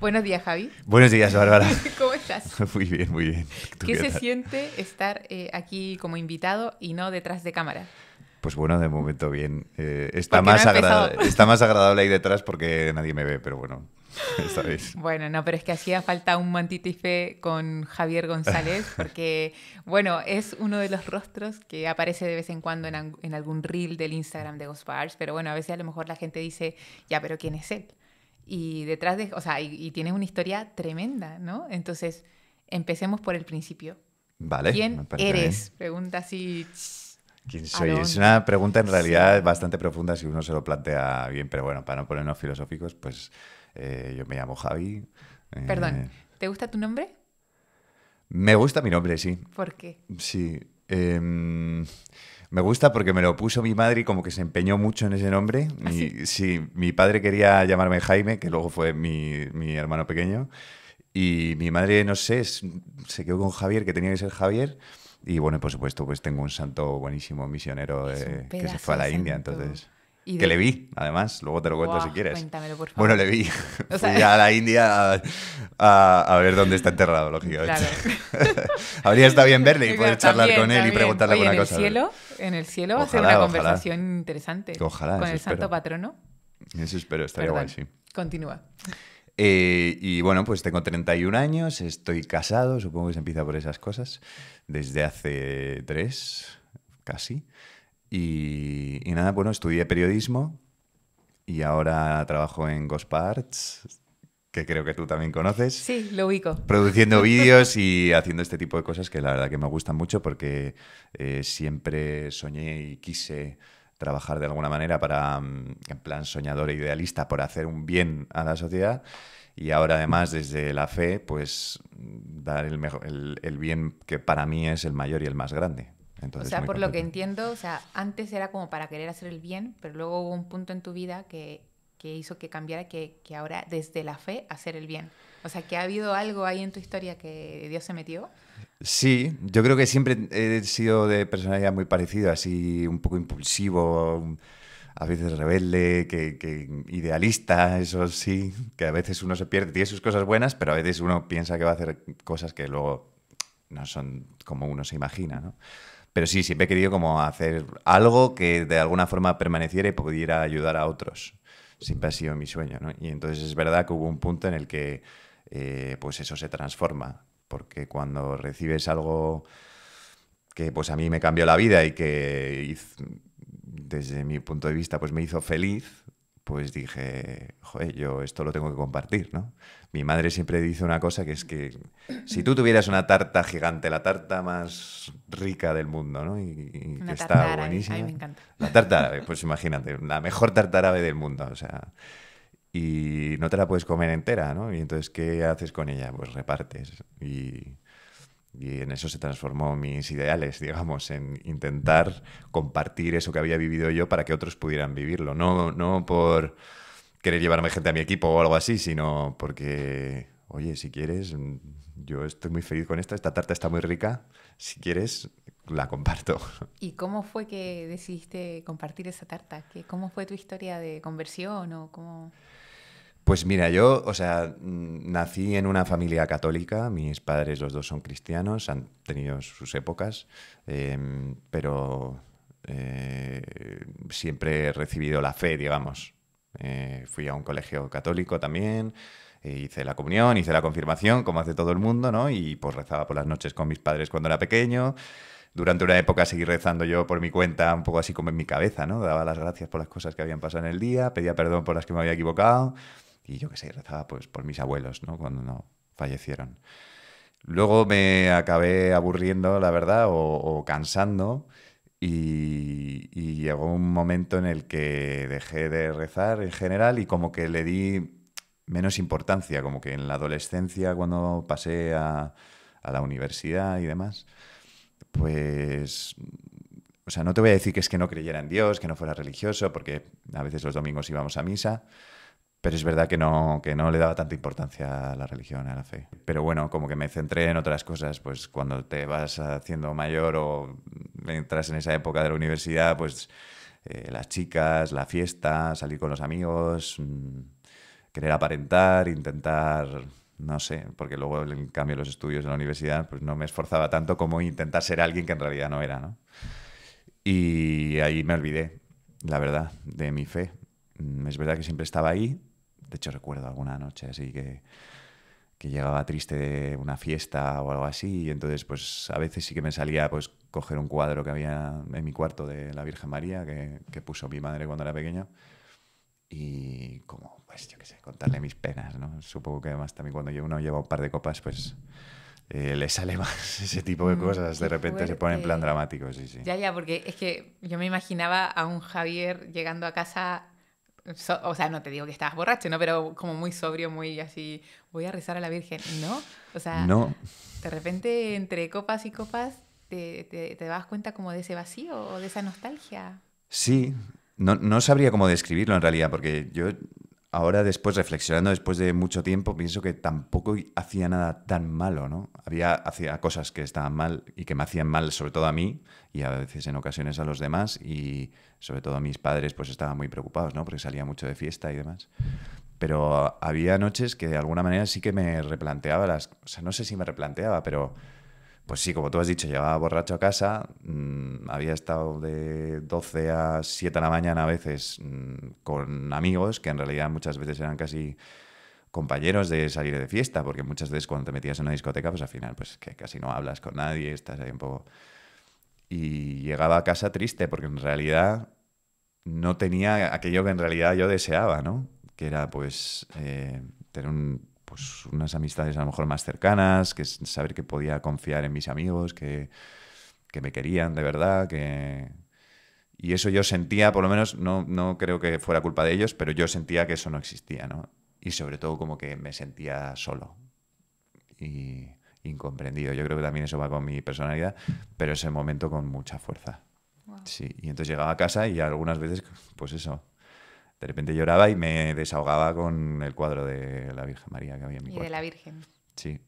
Buenos días, Javi. Buenos días, Bárbara. ¿Cómo estás? Muy bien, muy bien. ¿Qué, se siente estar eh, aquí como invitado y no detrás de cámara? Pues bueno, de momento bien. Eh, está, más está más agradable ahí detrás porque nadie me ve, pero bueno. Bueno, no, pero es que hacía falta un mantitife con Javier González, porque, bueno, es uno de los rostros que aparece de vez en cuando en, algún reel del Instagram de Ghost pero bueno, a veces a lo mejor la gente dice, ya, pero ¿quién es él? Y detrás de, o sea, y, tienes una historia tremenda, ¿no? Entonces, empecemos por el principio. Vale. ¿Quién eres? Pregunta así. ¿Quién soy? Es una pregunta en realidad bastante profunda si uno se lo plantea bien, pero bueno, para no ponernos filosóficos, pues eh, yo me llamo Javi. Eh, Perdón, ¿te gusta tu nombre? Me gusta mi nombre, sí. ¿Por qué? Sí. Eh, me gusta porque me lo puso mi madre y como que se empeñó mucho en ese nombre. ¿Ah, mi, mi padre quería llamarme Jaime, que luego fue mi, hermano pequeño. Y mi madre, no sé, se quedó con Javier, que tenía que ser Javier. Y bueno, por supuesto, pues tengo un santo buenísimo misionero eh, que se fue a la India, entonces que le vi, además, luego te lo cuento si quieres. Cuéntamelo, por favor. Bueno, le vi. O a la India a, ver dónde está enterrado, lógicamente. Habría estado bien verle y poder charlar con él y preguntarle alguna cosa. El cielo, en el cielo va a ser una conversación interesante. Ojalá. Con el santo patrono. Eso espero, estaría guay, sí. Continúa. Eh, y bueno, pues tengo 31 años, estoy casado, supongo que se empieza por esas cosas, desde hace tres, casi. Y, nada, bueno, estudié periodismo y ahora trabajo en Gosparts, que creo que tú también conoces. Sí, lo ubico. Produciendo vídeos y haciendo este tipo de cosas que la verdad que me gustan mucho porque eh, siempre soñé y quise trabajar de alguna manera para, mm, en plan soñador e idealista, por hacer un bien a la sociedad. Y ahora además desde la fe, pues dar el, el bien que para mí es el mayor y el más grande o sea, por lo que entiendo, o sea, antes era como para querer hacer el bien, pero luego hubo un punto en tu vida que, que hizo que cambiara, que, que, ahora desde la fe hacer el bien. O sea, que ha habido algo ahí en tu historia que Dios se metió. Sí, yo creo que siempre he sido de personalidad muy parecida, así un poco impulsivo, a veces rebelde, que, que idealista, eso sí, que a veces uno se pierde, tiene sus cosas buenas, pero a veces uno piensa que va a hacer cosas que luego no son como uno se imagina, ¿no? Pero sí, siempre he querido como hacer algo que de alguna forma permaneciera y pudiera ayudar a otros. Siempre ha sido mi sueño, Y entonces es verdad que hubo un punto en el que eh, pues eso se transforma, porque cuando recibes algo que pues a mí me cambió la vida y que desde mi punto de vista pues me hizo feliz, pues dije, joder, yo esto lo tengo que compartir, ¿no? Mi madre siempre dice una cosa que es que si tú tuvieras una tarta gigante, la tarta más rica del mundo, ¿no? Y, que está árabe. buenísima. me encanta. La tarta pues imagínate, la mejor tarta árabe del mundo, o sea, y no te la puedes comer entera, ¿no? Y entonces, ¿qué haces con ella? Pues repartes y y en eso se transformó mis ideales, digamos, en intentar compartir eso que había vivido yo para que otros pudieran vivirlo. No, no por querer llevarme gente a mi equipo o algo así, sino porque, oye, si quieres, yo estoy muy feliz con esta, esta tarta está muy rica, si quieres, la comparto. ¿Y cómo fue que decidiste compartir esa tarta? ¿Cómo fue tu historia de conversión o cómo...? Pues mira, yo, o sea, mm, nací en una familia católica, mis padres los dos son cristianos, han tenido sus épocas, em, pero eh, siempre he recibido la fe, digamos. Eh, fui a un colegio católico también, e hice la comunión, hice la confirmación, como hace todo el mundo, ¿no? Y pues rezaba por las noches con mis padres cuando era pequeño. Durante una época seguí rezando yo por mi cuenta, un poco así como en mi cabeza, ¿no? Daba las gracias por las cosas que habían pasado en el día, pedía perdón por las que me había equivocado y yo qué sé, rezaba pues por mis abuelos, ¿no? Cuando no fallecieron. Luego me acabé aburriendo, la verdad, o, cansando. Y, llegó un momento en el que dejé de rezar en general y como que le di menos importancia, como que en la adolescencia, cuando pasé a, a la universidad y demás, pues o sea, no te voy a decir que es que no creyera en Dios, que no fuera religioso, porque a veces los domingos íbamos a misa, pero es verdad que no, que no le daba tanta importancia a la religión, a la fe. Pero bueno, como que me centré en otras cosas, pues cuando te vas haciendo mayor o entras en esa época de la universidad, pues eh, las chicas, la fiesta, salir con los amigos, mm, querer aparentar, intentar no sé, porque luego en cambio los estudios en la universidad pues no me esforzaba tanto como intentar ser alguien que en realidad no era, ¿no? Y ahí me olvidé, la verdad, de mi fe. Mm, es verdad que siempre estaba ahí, de hecho, recuerdo alguna noche así que, que llegaba triste de una fiesta o algo así, y entonces pues a veces sí que me salía pues coger un cuadro que había en mi cuarto de la Virgen María que, puso mi madre cuando era pequeña y como pues yo qué sé, contarle mis penas, ¿no? Supongo que además también cuando uno lleva un par de copas pues eh, le sale más ese tipo de mm, cosas, de repente se pone en plan dramático, sí, Ya, ya, porque es que yo me imaginaba a un Javier llegando a casa o sea, no te digo que estabas borracho, ¿no? Pero como muy sobrio, muy así, voy a rezar a la Virgen, ¿no? O sea, no. de repente entre copas y copas te, te, das cuenta como de ese vacío o de esa nostalgia. Sí, no, no, sabría cómo describirlo en realidad, porque yo ahora después, reflexionando después de mucho tiempo, pienso que tampoco hacía nada tan malo, ¿no? Había hacía cosas que estaban mal y que me hacían mal, sobre todo a mí y a veces en ocasiones a los demás y sobre todo a mis padres pues estaban muy preocupados, ¿no? Porque salía mucho de fiesta y demás. Pero había noches que de alguna manera sí que me replanteaba las... O sea, no sé si me replanteaba, pero pues sí, como tú has dicho, llevaba borracho a casa, mm, había estado de 12 a 7 de la mañana a veces mm, con amigos, que en realidad muchas veces eran casi compañeros de salir de fiesta, porque muchas veces cuando te metías en una discoteca, pues al final, pues que casi no hablas con nadie, estás ahí un poco... Y llegaba a casa triste, porque en realidad no tenía aquello que en realidad yo deseaba, ¿no? Que era pues eh, tener un pues unas amistades a lo mejor más cercanas, que saber que podía confiar en mis amigos, que, que me querían de verdad, que... Y eso yo sentía, por lo menos, no, no creo que fuera culpa de ellos, pero yo sentía que eso no existía, ¿no? Y sobre todo como que me sentía solo y incomprendido. Yo creo que también eso va con mi personalidad, pero ese momento con mucha fuerza. Sí, y entonces llegaba a casa y algunas veces, pues eso, de repente lloraba y me desahogaba con el cuadro de la Virgen María que había en mi Y de la Virgen. Sí,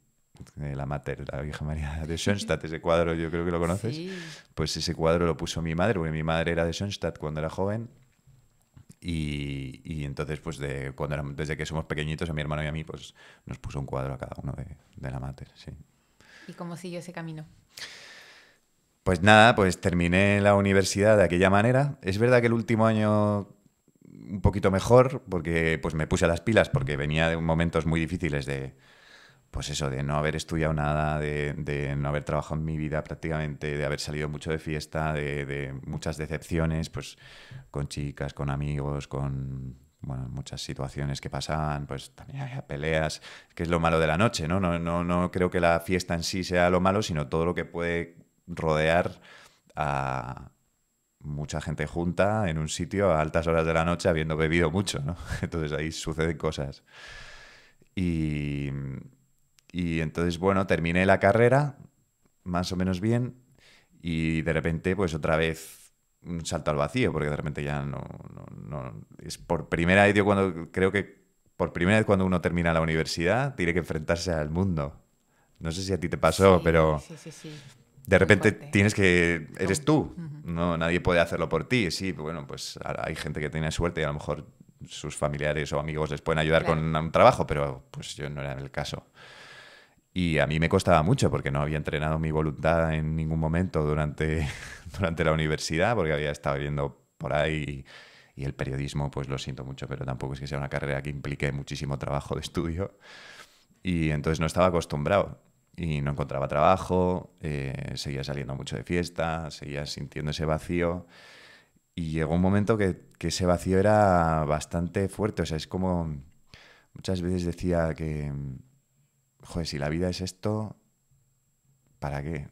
de la Mater, la Virgen María de Schoenstatt, ese cuadro yo creo que lo conoces. Pues ese cuadro lo puso mi madre, porque mi madre era de Schoenstatt cuando era joven. Y, entonces, pues de, cuando desde que somos pequeñitos, a mi hermano y a mí, pues nos puso un cuadro a cada uno de, de la Mater, sí. ¿Y cómo siguió ese camino? Pues nada, pues terminé la universidad de aquella manera. Es verdad que el último año un poquito mejor porque pues me puse a las pilas porque venía de momentos muy difíciles de pues eso, de no haber estudiado nada, de, no haber trabajado en mi vida prácticamente, de haber salido mucho de fiesta, de, muchas decepciones, pues con chicas, con amigos, con bueno, muchas situaciones que pasaban, pues también había peleas, que es lo malo de la noche, ¿no? No, no, no creo que la fiesta en sí sea lo malo, sino todo lo que puede rodear a, mucha gente junta en un sitio a altas horas de la noche habiendo bebido mucho, ¿no? Entonces ahí suceden cosas. Y, entonces, bueno, terminé la carrera más o menos bien y de repente, pues otra vez un salto al vacío, porque de repente ya no... no, es por primera vez, cuando creo que por primera vez cuando uno termina la universidad, tiene que enfrentarse al mundo. No sé si a ti te pasó, pero... Sí, de repente tienes que. Eres tú. No, nadie puede hacerlo por ti. Sí, bueno, pues hay gente que tiene suerte y a lo mejor sus familiares o amigos les pueden ayudar con un trabajo, pero pues yo no era el caso. Y a mí me costaba mucho porque no había entrenado mi voluntad en ningún momento durante, durante la universidad, porque había estado viendo por ahí y el periodismo, pues lo siento mucho, pero tampoco es que sea una carrera que implique muchísimo trabajo de estudio. Y entonces no estaba acostumbrado y no encontraba trabajo, eh, seguía saliendo mucho de fiesta, seguía sintiendo ese vacío. Y llegó un momento que, que, ese vacío era bastante fuerte. O sea, es como muchas veces decía que, joder, si la vida es esto, ¿para qué?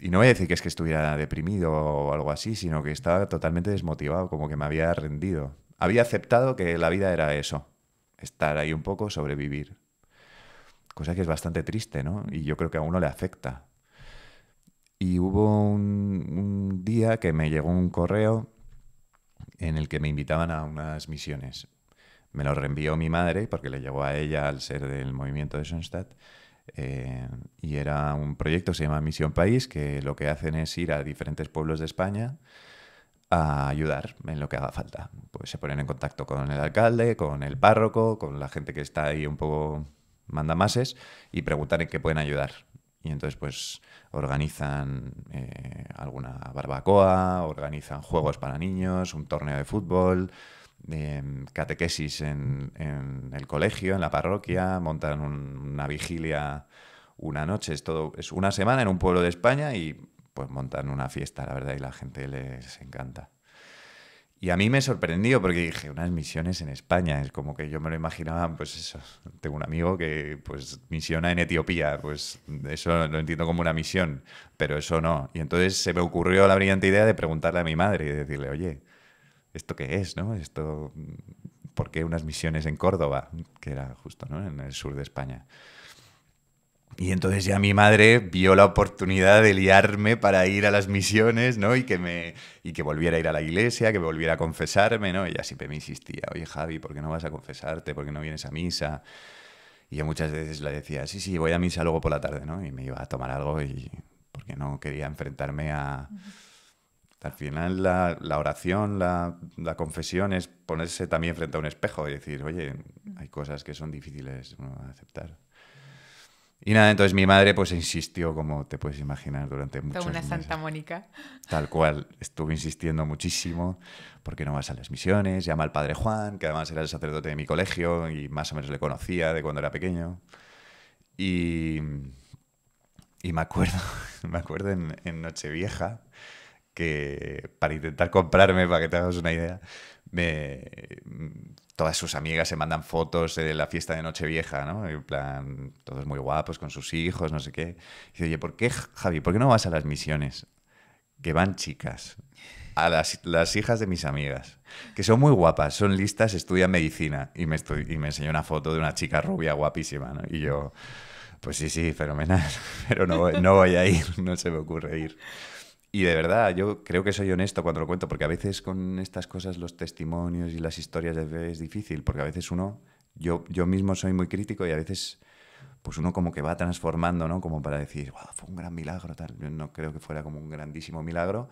Y no voy a decir que es que estuviera deprimido o algo así, sino que estaba totalmente desmotivado, como que me había rendido. Había aceptado que la vida era eso, estar ahí un poco, sobrevivir cosa que es bastante triste, ¿no? Y yo creo que a uno le afecta. Y hubo un, día que me llegó un correo en el que me invitaban a unas misiones. Me lo reenvió mi madre porque le llegó a ella al ser del movimiento de Sonstadt. Eh, y era un proyecto, se llama Misión País, que lo que hacen es ir a diferentes pueblos de España a ayudar en lo que haga falta. Pues se ponen en contacto con el alcalde, con el párroco, con la gente que está ahí un poco mandamases y preguntar en qué pueden ayudar. Y entonces, pues, organizan eh, alguna barbacoa, organizan juegos para niños, un torneo de fútbol, em, catequesis en, el colegio, en la parroquia, montan una vigilia una noche, es todo, es una semana en un pueblo de España y pues montan una fiesta, la verdad, y la gente les encanta. Y a mí me sorprendió porque dije, unas misiones en España, es como que yo me lo imaginaba, pues eso, tengo un amigo que pues misiona en Etiopía, pues eso lo entiendo como una misión, pero eso no. Y entonces se me ocurrió la brillante idea de preguntarle a mi madre y decirle, oye, ¿esto qué es? ¿No? Esto, ¿Por qué unas misiones en Córdoba? Que era justo, En el sur de España. Y entonces ya mi madre vio la oportunidad de liarme para ir a las misiones, ¿no? Y que me y que volviera a ir a la iglesia, que volviera a confesarme, ¿no? Ella siempre me insistía, "Oye, Javi, ¿por qué no vas a confesarte? ¿Por qué no vienes a misa?" Y yo muchas veces le decía, "Sí, sí, voy a misa luego por la tarde", ¿no? Y me iba a tomar algo y porque no quería enfrentarme a al final la, oración, la, la, confesión es ponerse también frente a un espejo y decir, oye, hay cosas que son difíciles de aceptar. Y nada, entonces mi madre pues insistió, como te puedes imaginar, durante muchos tiempo. una Santa Mónica. Tal cual, estuve insistiendo muchísimo, porque no vas a las misiones, llama al padre Juan, que además era el sacerdote de mi colegio y más o menos le conocía de cuando era pequeño. Y, y me acuerdo, me acuerdo en, en Nochevieja, que para intentar comprarme, para que te hagas una idea, me, todas sus amigas se mandan fotos de la fiesta de Nochevieja, ¿no? En plan, todos muy guapos con sus hijos, no sé qué. Y dice, oye, ¿por qué, Javi, por qué no vas a las misiones? Que van chicas, a las, hijas de mis amigas, que son muy guapas, son listas, estudian medicina. Y me, me enseñó una foto de una chica rubia guapísima, ¿no? Y yo, pues sí, sí, fenomenal, pero no, no voy a ir, no se me ocurre ir. Y de verdad, yo creo que soy honesto cuando lo cuento, porque a veces con estas cosas los testimonios y las historias es difícil, porque a veces uno, yo, yo mismo soy muy crítico y a veces pues uno como que va transformando, ¿no? Como para decir, wow, fue un gran milagro, tal. Yo no creo que fuera como un grandísimo milagro,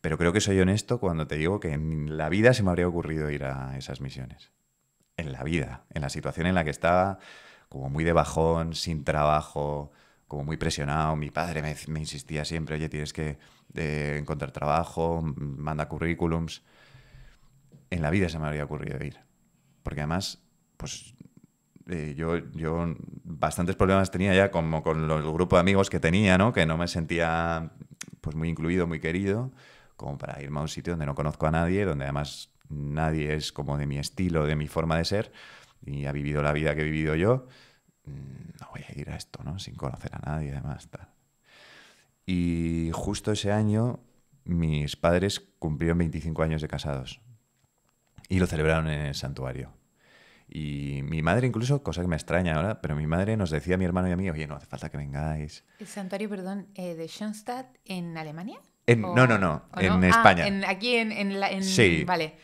pero creo que soy honesto cuando te digo que en la vida se me habría ocurrido ir a esas misiones. En la vida, en la situación en la que estaba, como muy de bajón, sin trabajo, como muy presionado. Mi padre me, me insistía siempre, oye, tienes que de encontrar trabajo, manda currículums. En la vida se me habría ocurrido ir. Porque además, pues eh, yo, yo bastantes problemas tenía ya como con los, el grupo de amigos que tenía, ¿no? Que no me sentía pues muy incluido, muy querido, como para irme a un sitio donde no conozco a nadie, donde además nadie es como de mi estilo, de mi forma de ser, y ha vivido la vida que he vivido yo. Mm, no voy a ir a esto, ¿no? Sin conocer a nadie, además. Tal. Y justo ese año mis padres cumplieron 25 años de casados y lo celebraron en el santuario. Y mi madre incluso, cosa que me extraña ahora, pero mi madre nos decía a mi hermano y a mí, oye, no hace falta que vengáis. ¿El santuario, perdón, eh, de Schoenstatt en Alemania? no, no, no, en ah, España. aquí en, en Vale,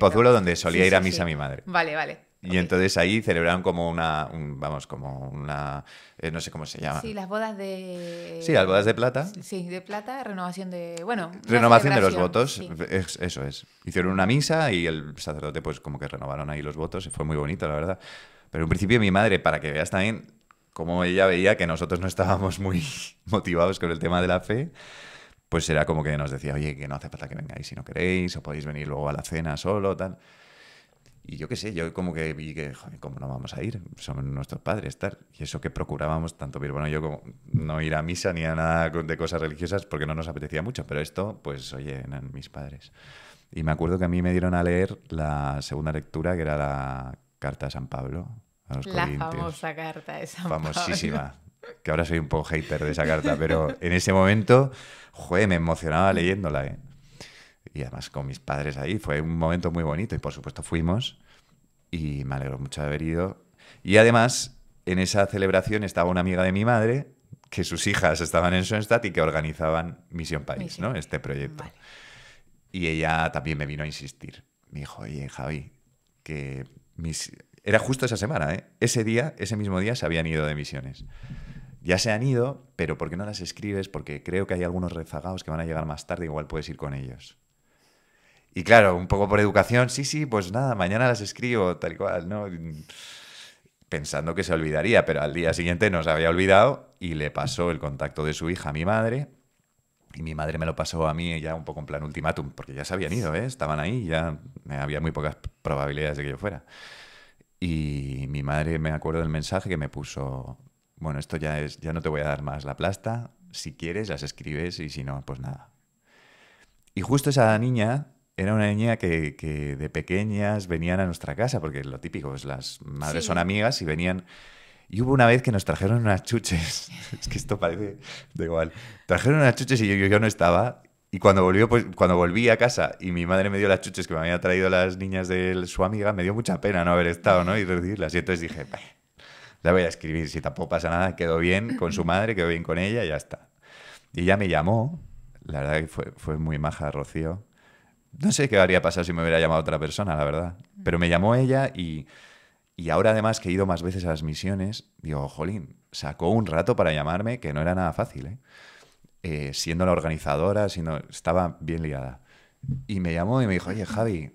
Pozuelo, donde solía ir a misa mi madre. Vale, vale. Y entonces ahí celebraron como una, vamos, como una, eh, no sé cómo se llama. Sí, las bodas de... Sí, las bodas de plata. Sí, de plata, renovación de, bueno. Renovación de los votos, eso es. Hicieron una misa y el sacerdote pues como que renovaron ahí los votos, y fue muy bonito, la verdad. Pero en principio mi madre, para que veas también cómo ella veía que nosotros no estábamos muy motivados con el tema de la fe, pues era como que nos decía, oye, que no hace falta que vengáis si no queréis, o podéis venir luego a la cena solo, tal. Y yo qué sé, yo como que vi que, joder, ¿cómo no vamos a ir? Son nuestros padres, tal. Y eso que procurábamos, tanto pero bueno yo, como no ir a misa ni a nada de cosas religiosas porque no nos apetecía mucho. Pero esto, pues, oye, eran mis padres. Y me acuerdo que a mí me dieron a leer la segunda lectura, que era la carta de San Pablo la famosa carta de San Famosísima. Que ahora soy un poco hater de esa carta, pero en ese momento, joder, me emocionaba leyéndola, ¿eh? y además con mis padres ahí. Fue un momento muy bonito y por supuesto fuimos y me alegro mucho de haber ido. Y además, en esa celebración estaba una amiga de mi madre que sus hijas estaban en Schoenstatt y que organizaban Misión País, ¿no? Este proyecto. Y ella también me vino a insistir. Me dijo, oye, Javi, que Era justo esa semana, ¿eh? Ese día, ese mismo día, se habían ido de misiones. Ya se han ido, pero ¿por qué no las escribes? Porque creo que hay algunos rezagados que van a llegar más tarde, igual puedes ir con ellos. Y claro, un poco por educación, sí, sí, pues nada, mañana las escribo, tal cual, ¿no? Pensando que se olvidaría, pero al día siguiente no se había olvidado y le pasó el contacto de su hija a mi madre. Y mi madre me lo pasó a mí ya un poco en plan ultimátum, porque ya se habían ido, ¿eh? estaban ahí, ya había muy pocas probabilidades de que yo fuera. Y mi madre me acuerdo del mensaje que me puso, bueno, esto ya es, ya no te voy a dar más la plasta, si quieres las escribes y si no, pues nada. Y justo esa niña era una niña que, de pequeñas venían a nuestra casa, porque lo típico es las madres son amigas y venían. Y hubo una vez que nos trajeron unas chuches. es que esto parece de igual. Trajeron unas chuches y yo, no estaba. Y cuando, volvió, pues, cuando volví a casa y mi madre me dio las chuches que me habían traído las niñas de su amiga, me dio mucha pena no haber estado ¿no? y recibirlas. Y entonces dije, la voy a escribir. Si tampoco pasa nada, quedó bien con su madre, quedó bien con ella y ya está. Y ella me llamó. La verdad que fue muy maja, Rocío no sé qué habría pasado si me hubiera llamado otra persona, la verdad. Mm. Pero me llamó ella y, y ahora además que he ido más veces a las misiones, digo, jolín, sacó un rato para llamarme que no era nada fácil, ¿eh? eh siendo la organizadora, estaba bien ligada Y me llamó y me dijo, oye, Javi,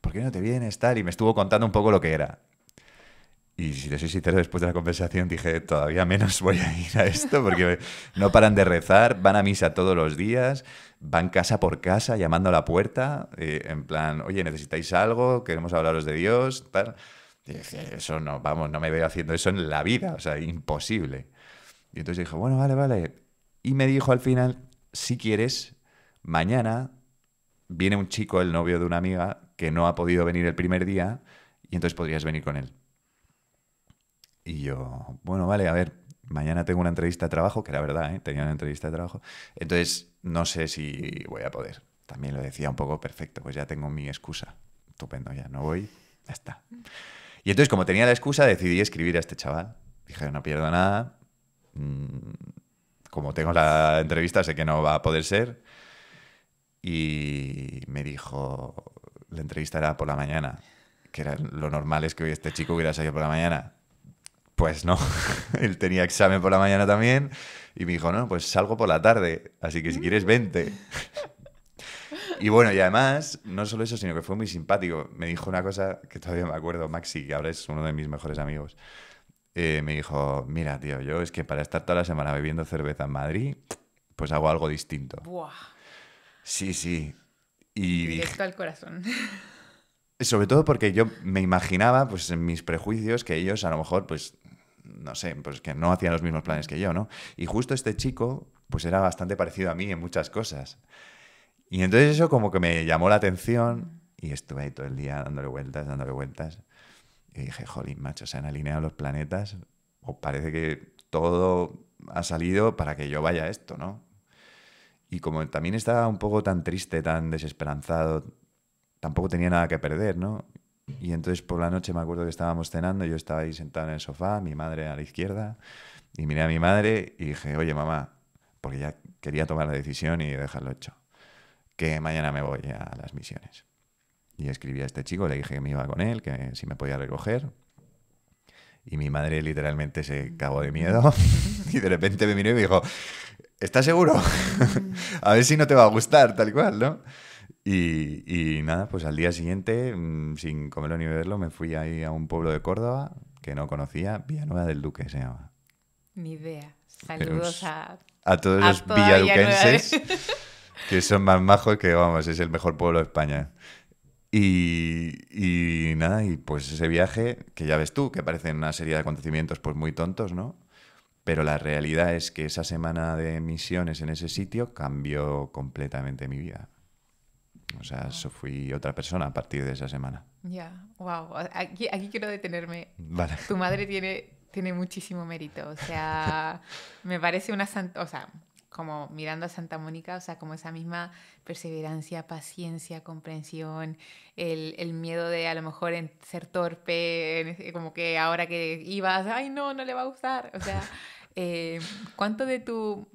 ¿por qué no te vienes estar Y me estuvo contando un poco lo que era. Y si te soy sincero, después de la conversación dije, todavía menos voy a ir a esto porque no paran de rezar, van a misa todos los días, van casa por casa llamando a la puerta, eh, en plan, oye, ¿necesitáis algo? Queremos hablaros de Dios, tal. dije, eso no, vamos, no me veo haciendo eso en la vida, o sea, imposible. Y entonces dije, bueno, vale, vale. Y me dijo al final, si quieres, mañana viene un chico, el novio de una amiga, que no ha podido venir el primer día, y entonces podrías venir con él. Y yo, bueno, vale, a ver, mañana tengo una entrevista de trabajo, que era verdad, ¿eh? tenía una entrevista de trabajo, entonces no sé si voy a poder. También lo decía un poco perfecto, pues ya tengo mi excusa. Estupendo, ya no voy, ya está. Y entonces, como tenía la excusa, decidí escribir a este chaval. Dije, no pierdo nada. Mm, como tengo la entrevista, sé que no va a poder ser. Y me dijo, la entrevista era por la mañana, que era lo normal es que hoy este chico hubiera salido por la mañana pues no, él tenía examen por la mañana también y me dijo, no, pues salgo por la tarde, así que si quieres vente. Y bueno, y además, no solo eso, sino que fue muy simpático. Me dijo una cosa que todavía me acuerdo, Maxi, que ahora es uno de mis mejores amigos. Eh, me dijo, mira, tío, yo es que para estar toda la semana bebiendo cerveza en Madrid, pues hago algo distinto. Buah. Sí, sí. Y Directo al corazón. Sobre todo porque yo me imaginaba, pues en mis prejuicios, que ellos a lo mejor, pues no sé, pues que no hacían los mismos planes que yo, ¿no? Y justo este chico, pues era bastante parecido a mí en muchas cosas. Y entonces eso como que me llamó la atención y estuve ahí todo el día dándole vueltas, dándole vueltas. Y dije, jolín, macho, se han alineado los planetas o parece que todo ha salido para que yo vaya a esto, ¿no? Y como también estaba un poco tan triste, tan desesperanzado, tampoco tenía nada que perder, ¿no? Y entonces por la noche me acuerdo que estábamos cenando, yo estaba ahí sentado en el sofá, mi madre a la izquierda, y miré a mi madre y dije, oye mamá, porque ya quería tomar la decisión y dejarlo hecho, que mañana me voy a las misiones. Y escribí a este chico, le dije que me iba con él, que si me podía recoger. Y mi madre literalmente se cagó de miedo y de repente me miró y me dijo, ¿estás seguro? a ver si no te va a gustar, tal cual, ¿no? Y, nada, pues al día siguiente, mm, sin comerlo ni verlo me fui ahí a un pueblo de Córdoba que no conocía, Villanueva del Duque se llama. ni idea Saludos a, a todos los villaduquenses, que son más majos que, vamos, es el mejor pueblo de España. Y, nada, y pues ese viaje, que ya ves tú, que parecen una serie de acontecimientos pues muy tontos, ¿no? Pero la realidad es que esa semana de misiones en ese sitio cambió completamente mi vida. O sea, yo fui otra persona a partir de esa semana. Ya, wow. Aquí, quiero detenerme. Tu madre tiene, tiene muchísimo mérito. O sea, me parece una santa. O sea, como mirando a Santa Mónica, o sea, como esa misma perseverancia, paciencia, comprensión, el, el miedo de a lo mejor en ser torpe, como que ahora que ibas, ay no, no le va a gustar. O sea, eh, ¿cuánto de tu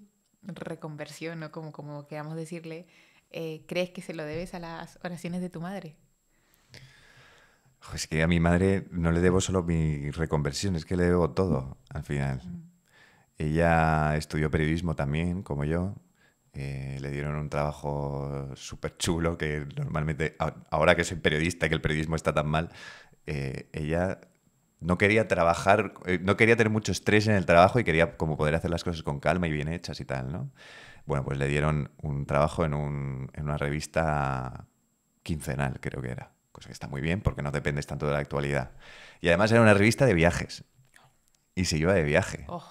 reconversión o como, como queramos decirle, eh, crees que se lo debes a las oraciones de tu madre? Es pues que a mi madre no le debo solo mi reconversión, es que le debo todo al final. Ella estudió periodismo también, como yo. Eh, le dieron un trabajo súper chulo que normalmente, ahora que soy periodista, y que el periodismo está tan mal, eh, ella no quería trabajar, no quería tener mucho estrés en el trabajo y quería como poder hacer las cosas con calma y bien hechas y tal, ¿no? Bueno, pues le dieron un trabajo en, una revista quincenal, creo que era. Cosa que está muy bien porque no dependes tanto de la actualidad. Y además era una revista de viajes. Y se iba de viaje. Oh.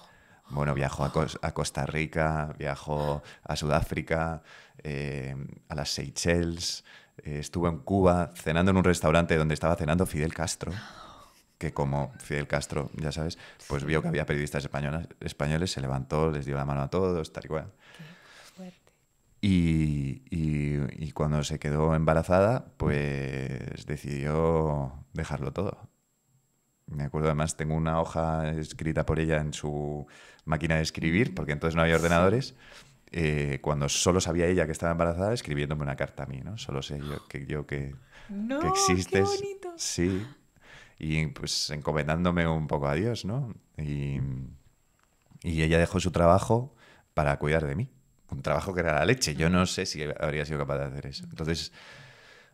Bueno, viajó a, Costa Rica, viajó a Sudáfrica, eh, a las Seychelles, eh, estuvo en Cuba cenando en un restaurante donde estaba cenando Fidel Castro, que como Fidel Castro, ya sabes, pues vio que había periodistas españoles, españoles se levantó, les dio la mano a todos, tal y cual. Y, cuando se quedó embarazada, pues decidió dejarlo todo. Me acuerdo además, tengo una hoja escrita por ella en su máquina de escribir, porque entonces no había ordenadores. Eh, cuando solo sabía ella que estaba embarazada, escribiéndome una carta a mí, ¿no? Solo sé yo que, yo que, que existes. bonito. Sí. Y pues encomendándome un poco a Dios, ¿no? y ella dejó su trabajo para cuidar de mí un trabajo que era la leche. Yo no sé si habría sido capaz de hacer eso. Entonces,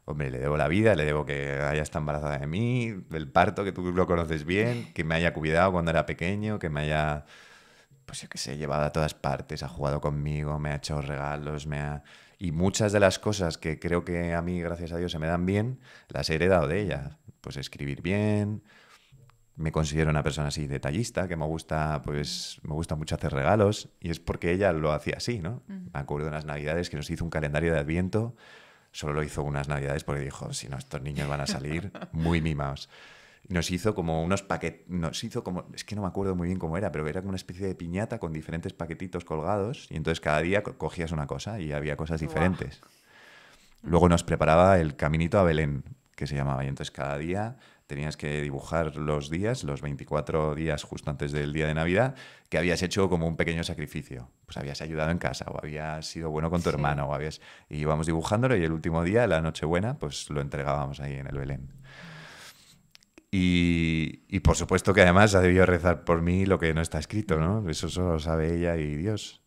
hombre, le debo la vida, le debo que haya estado embarazada de mí, del parto, que tú lo conoces bien, que me haya cuidado cuando era pequeño, que me haya, pues yo qué sé, llevado a todas partes, ha jugado conmigo, me ha hecho regalos, me ha... Y muchas de las cosas que creo que a mí, gracias a Dios, se me dan bien, las he heredado de ella. Pues escribir bien, me considero una persona así detallista, que me gusta, pues, me gusta mucho hacer regalos, y es porque ella lo hacía así, ¿no? Me acuerdo de unas navidades que nos hizo un calendario de adviento, solo lo hizo unas navidades porque dijo, si no, estos niños van a salir muy mimados. Nos hizo como unos paquetes, nos hizo como, es que no me acuerdo muy bien cómo era, pero era como una especie de piñata con diferentes paquetitos colgados, y entonces cada día cogías una cosa y había cosas diferentes. Luego nos preparaba el caminito a Belén, que se llamaba, y entonces cada día tenías que dibujar los días, los 24 días justo antes del día de Navidad, que habías hecho como un pequeño sacrificio. Pues habías ayudado en casa, o habías sido bueno con tu hermano, o habías... Y íbamos dibujándolo y el último día, la Nochebuena, pues lo entregábamos ahí en el Belén. Y, por supuesto que además ha debido rezar por mí lo que no está escrito, ¿no? Eso solo sabe ella y Dios.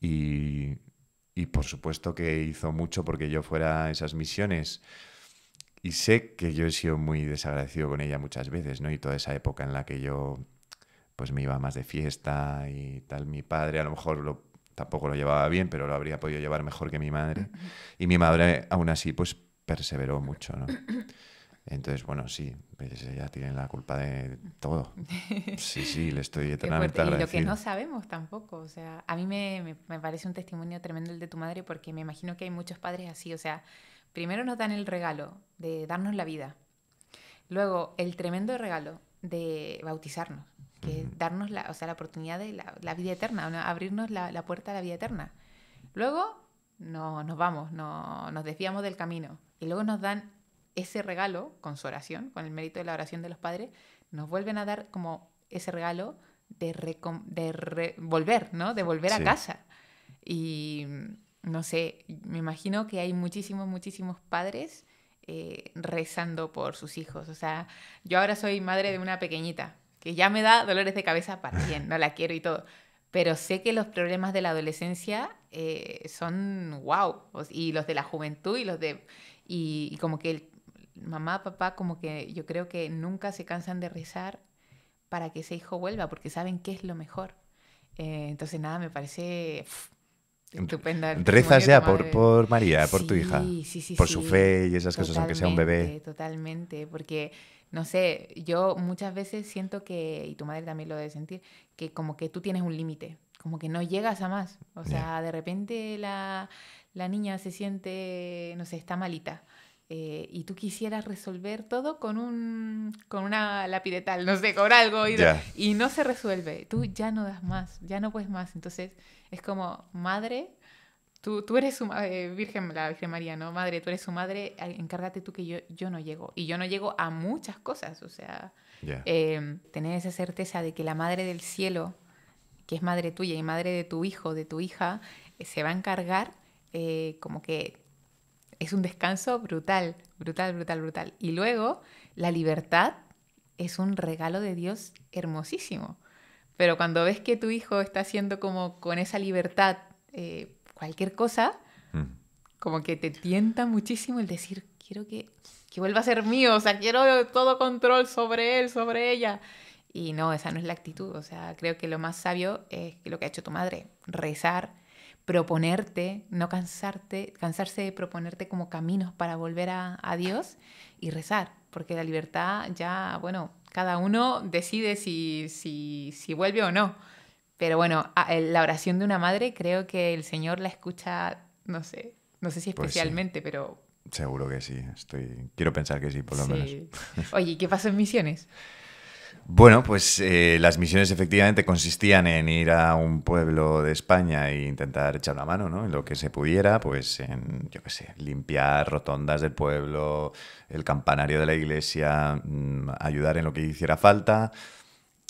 Y, y por supuesto que hizo mucho porque yo fuera a esas misiones y sé que yo he sido muy desagradecido con ella muchas veces, ¿no? Y toda esa época en la que yo pues me iba más de fiesta y tal, mi padre a lo mejor lo, tampoco lo llevaba bien, pero lo habría podido llevar mejor que mi madre. Y mi madre aún así pues perseveró mucho, ¿no? Entonces, bueno, sí, ya pues, ella tiene la culpa de todo. Sí, sí, le estoy eternamente agradecido. Y lo que no sabemos tampoco, o sea, a mí me, me, me parece un testimonio tremendo el de tu madre porque me imagino que hay muchos padres así, o sea, Primero nos dan el regalo de darnos la vida. Luego, el tremendo regalo de bautizarnos, que es darnos la, o sea, la oportunidad de la, vida eterna, abrirnos la, puerta a la vida eterna. Luego no, nos vamos, no, nos desviamos del camino. Y luego nos dan ese regalo con su oración, con el mérito de la oración de los padres, nos vuelven a dar como ese regalo de, volver, ¿no? De volver a casa. Y no sé, me imagino que hay muchísimos, muchísimos padres eh, rezando por sus hijos. O sea, yo ahora soy madre de una pequeñita, que ya me da dolores de cabeza para bien, no la quiero y todo. Pero sé que los problemas de la adolescencia eh, son wow, y los de la juventud y los de... Y, como que mamá, papá, como que yo creo que nunca se cansan de rezar para que ese hijo vuelva, porque saben qué es lo mejor. Eh, entonces, nada, me parece... Rezas ya por, por, María, por tu hija, por su fe y esas cosas, aunque sea un bebé. Totalmente, porque, no sé, yo muchas veces siento que, y tu madre también lo debe sentir, que como que tú tienes un límite, como que no llegas a más. O sea, de repente la, la niña se siente, no sé, está malita eh, y tú quisieras resolver todo con, un, con una lapidetal, no sé, con algo, y, no se resuelve, tú ya no das más, ya no puedes más. Entonces es como, madre, Tú, tú, eres su madre, eh, Virgen, la Virgen María, ¿no? Madre, tú eres su madre, encárgate tú que yo, yo no llego. Y yo no llego a muchas cosas, o sea, em, tener esa certeza de que la Madre del Cielo, que es madre tuya y madre de tu hijo, de tu hija, eh, se va a encargar como que es un descanso brutal, brutal, brutal, brutal. Y luego la libertad es un regalo de Dios hermosísimo. Pero cuando ves que tu hijo está haciendo como con esa libertad eh, cualquier cosa, mm. como que te tienta muchísimo el decir, quiero que, que vuelva a ser mío, o sea, quiero todo control sobre él, sobre ella. Y no, esa no es la actitud. O sea, creo que lo más sabio es lo que ha hecho tu madre, rezar proponerte, no cansarte, cansarse de proponerte como caminos para volver a, Dios y rezar, porque la libertad ya, bueno, cada uno decide si, si, vuelve o no. Pero bueno, la oración de una madre creo que el Señor la escucha, no sé, no sé si pues especialmente, pero... Seguro que sí, estoy quiero pensar que sí, por lo menos. Oye, ¿qué pasó en misiones? Bueno, pues eh, las misiones efectivamente consistían en ir a un pueblo de España e intentar echar la mano, ¿no? En lo que se pudiera, pues en, yo qué sé, limpiar rotondas del pueblo, el campanario de la iglesia, mm, ayudar en lo que hiciera falta.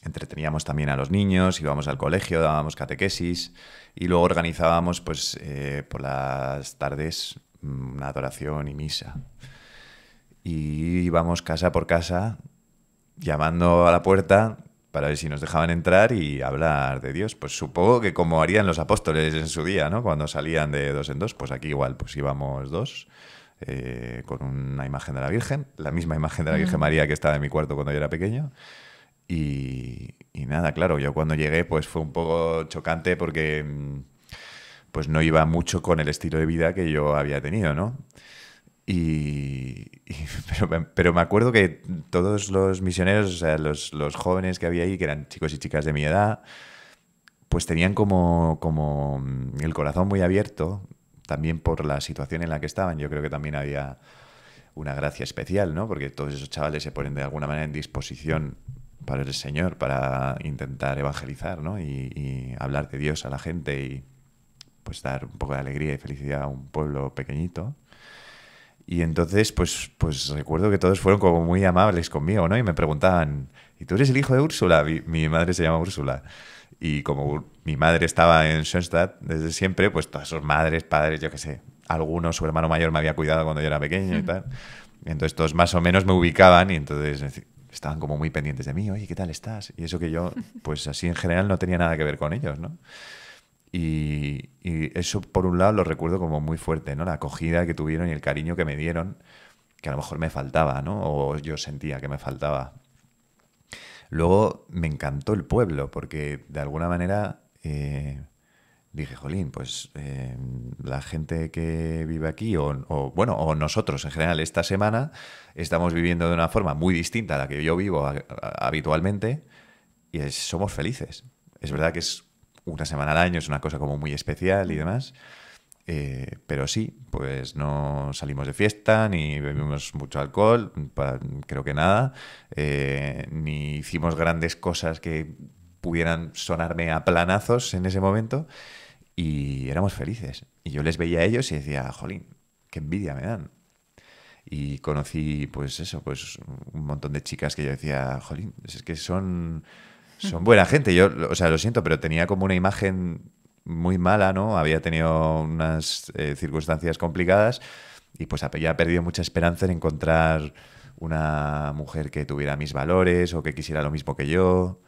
Entreteníamos también a los niños, íbamos al colegio, dábamos catequesis y luego organizábamos, pues, eh, por las tardes mm, una adoración y misa. Y íbamos casa por casa llamando a la puerta para ver si nos dejaban entrar y hablar de Dios. Pues supongo que como harían los apóstoles en su día, ¿no? Cuando salían de dos en dos, pues aquí igual, pues íbamos dos. Eh, con una imagen de la Virgen, la misma imagen de la Virgen mm. María que estaba en mi cuarto cuando yo era pequeño. Y, y nada, claro, yo cuando llegué pues fue un poco chocante porque mm, pues no iba mucho con el estilo de vida que yo había tenido, ¿no? Y, pero, me acuerdo que todos los misioneros, o sea, los, jóvenes que había ahí, que eran chicos y chicas de mi edad, pues tenían como, mm, el corazón muy abierto, también por la situación en la que estaban. Yo creo que también había una gracia especial, ¿no? Porque todos esos chavales se ponen de alguna manera en disposición para el Señor, para intentar evangelizar, ¿no? Y, y hablar de Dios a la gente y pues dar un poco de alegría y felicidad a un pueblo pequeñito. Y entonces, pues, pues recuerdo que todos fueron como muy amables conmigo, ¿no? Y me preguntaban, ¿y tú eres el hijo de Úrsula? Mi, madre se llama Úrsula. Y como mi madre estaba en Schoenstatt desde siempre, pues todas sus madres, padres, yo qué sé, algunos, su hermano mayor me había cuidado cuando yo era pequeño y hmm. tal. Entonces todos más o menos me ubicaban y entonces estaban como muy pendientes de mí, oye, ¿qué tal estás? Y eso que yo, pues así en general no tenía nada que ver con ellos, ¿no? Y, eso, por un lado, lo recuerdo como muy fuerte, ¿no? La acogida que tuvieron y el cariño que me dieron, que a lo mejor me faltaba, ¿no? O yo sentía que me faltaba. Luego me encantó el pueblo, porque de alguna manera eh, dije, jolín, pues eh, la gente que vive aquí, o, bueno, o nosotros en general, esta semana estamos viviendo de una forma muy distinta a la que yo vivo habitualmente y somos felices. Es verdad que es una semana al año, es una cosa como muy especial y demás. Eh, pero sí, pues no salimos de fiesta, ni bebimos mucho alcohol, creo que nada, eh, ni hicimos grandes cosas que pudieran sonarme a planazos en ese momento y éramos felices. Y yo les veía a ellos y decía, jolín, qué envidia me dan. Y conocí, pues eso, pues un montón de chicas que yo decía, jolín, es que son son buena gente. Yo, o sea, lo siento, pero tenía como una imagen muy mala, ¿no? Había tenido unas eh, circunstancias complicadas y pues ya ha perdido mucha esperanza en encontrar una mujer que tuviera mis valores o que quisiera lo mismo que yo.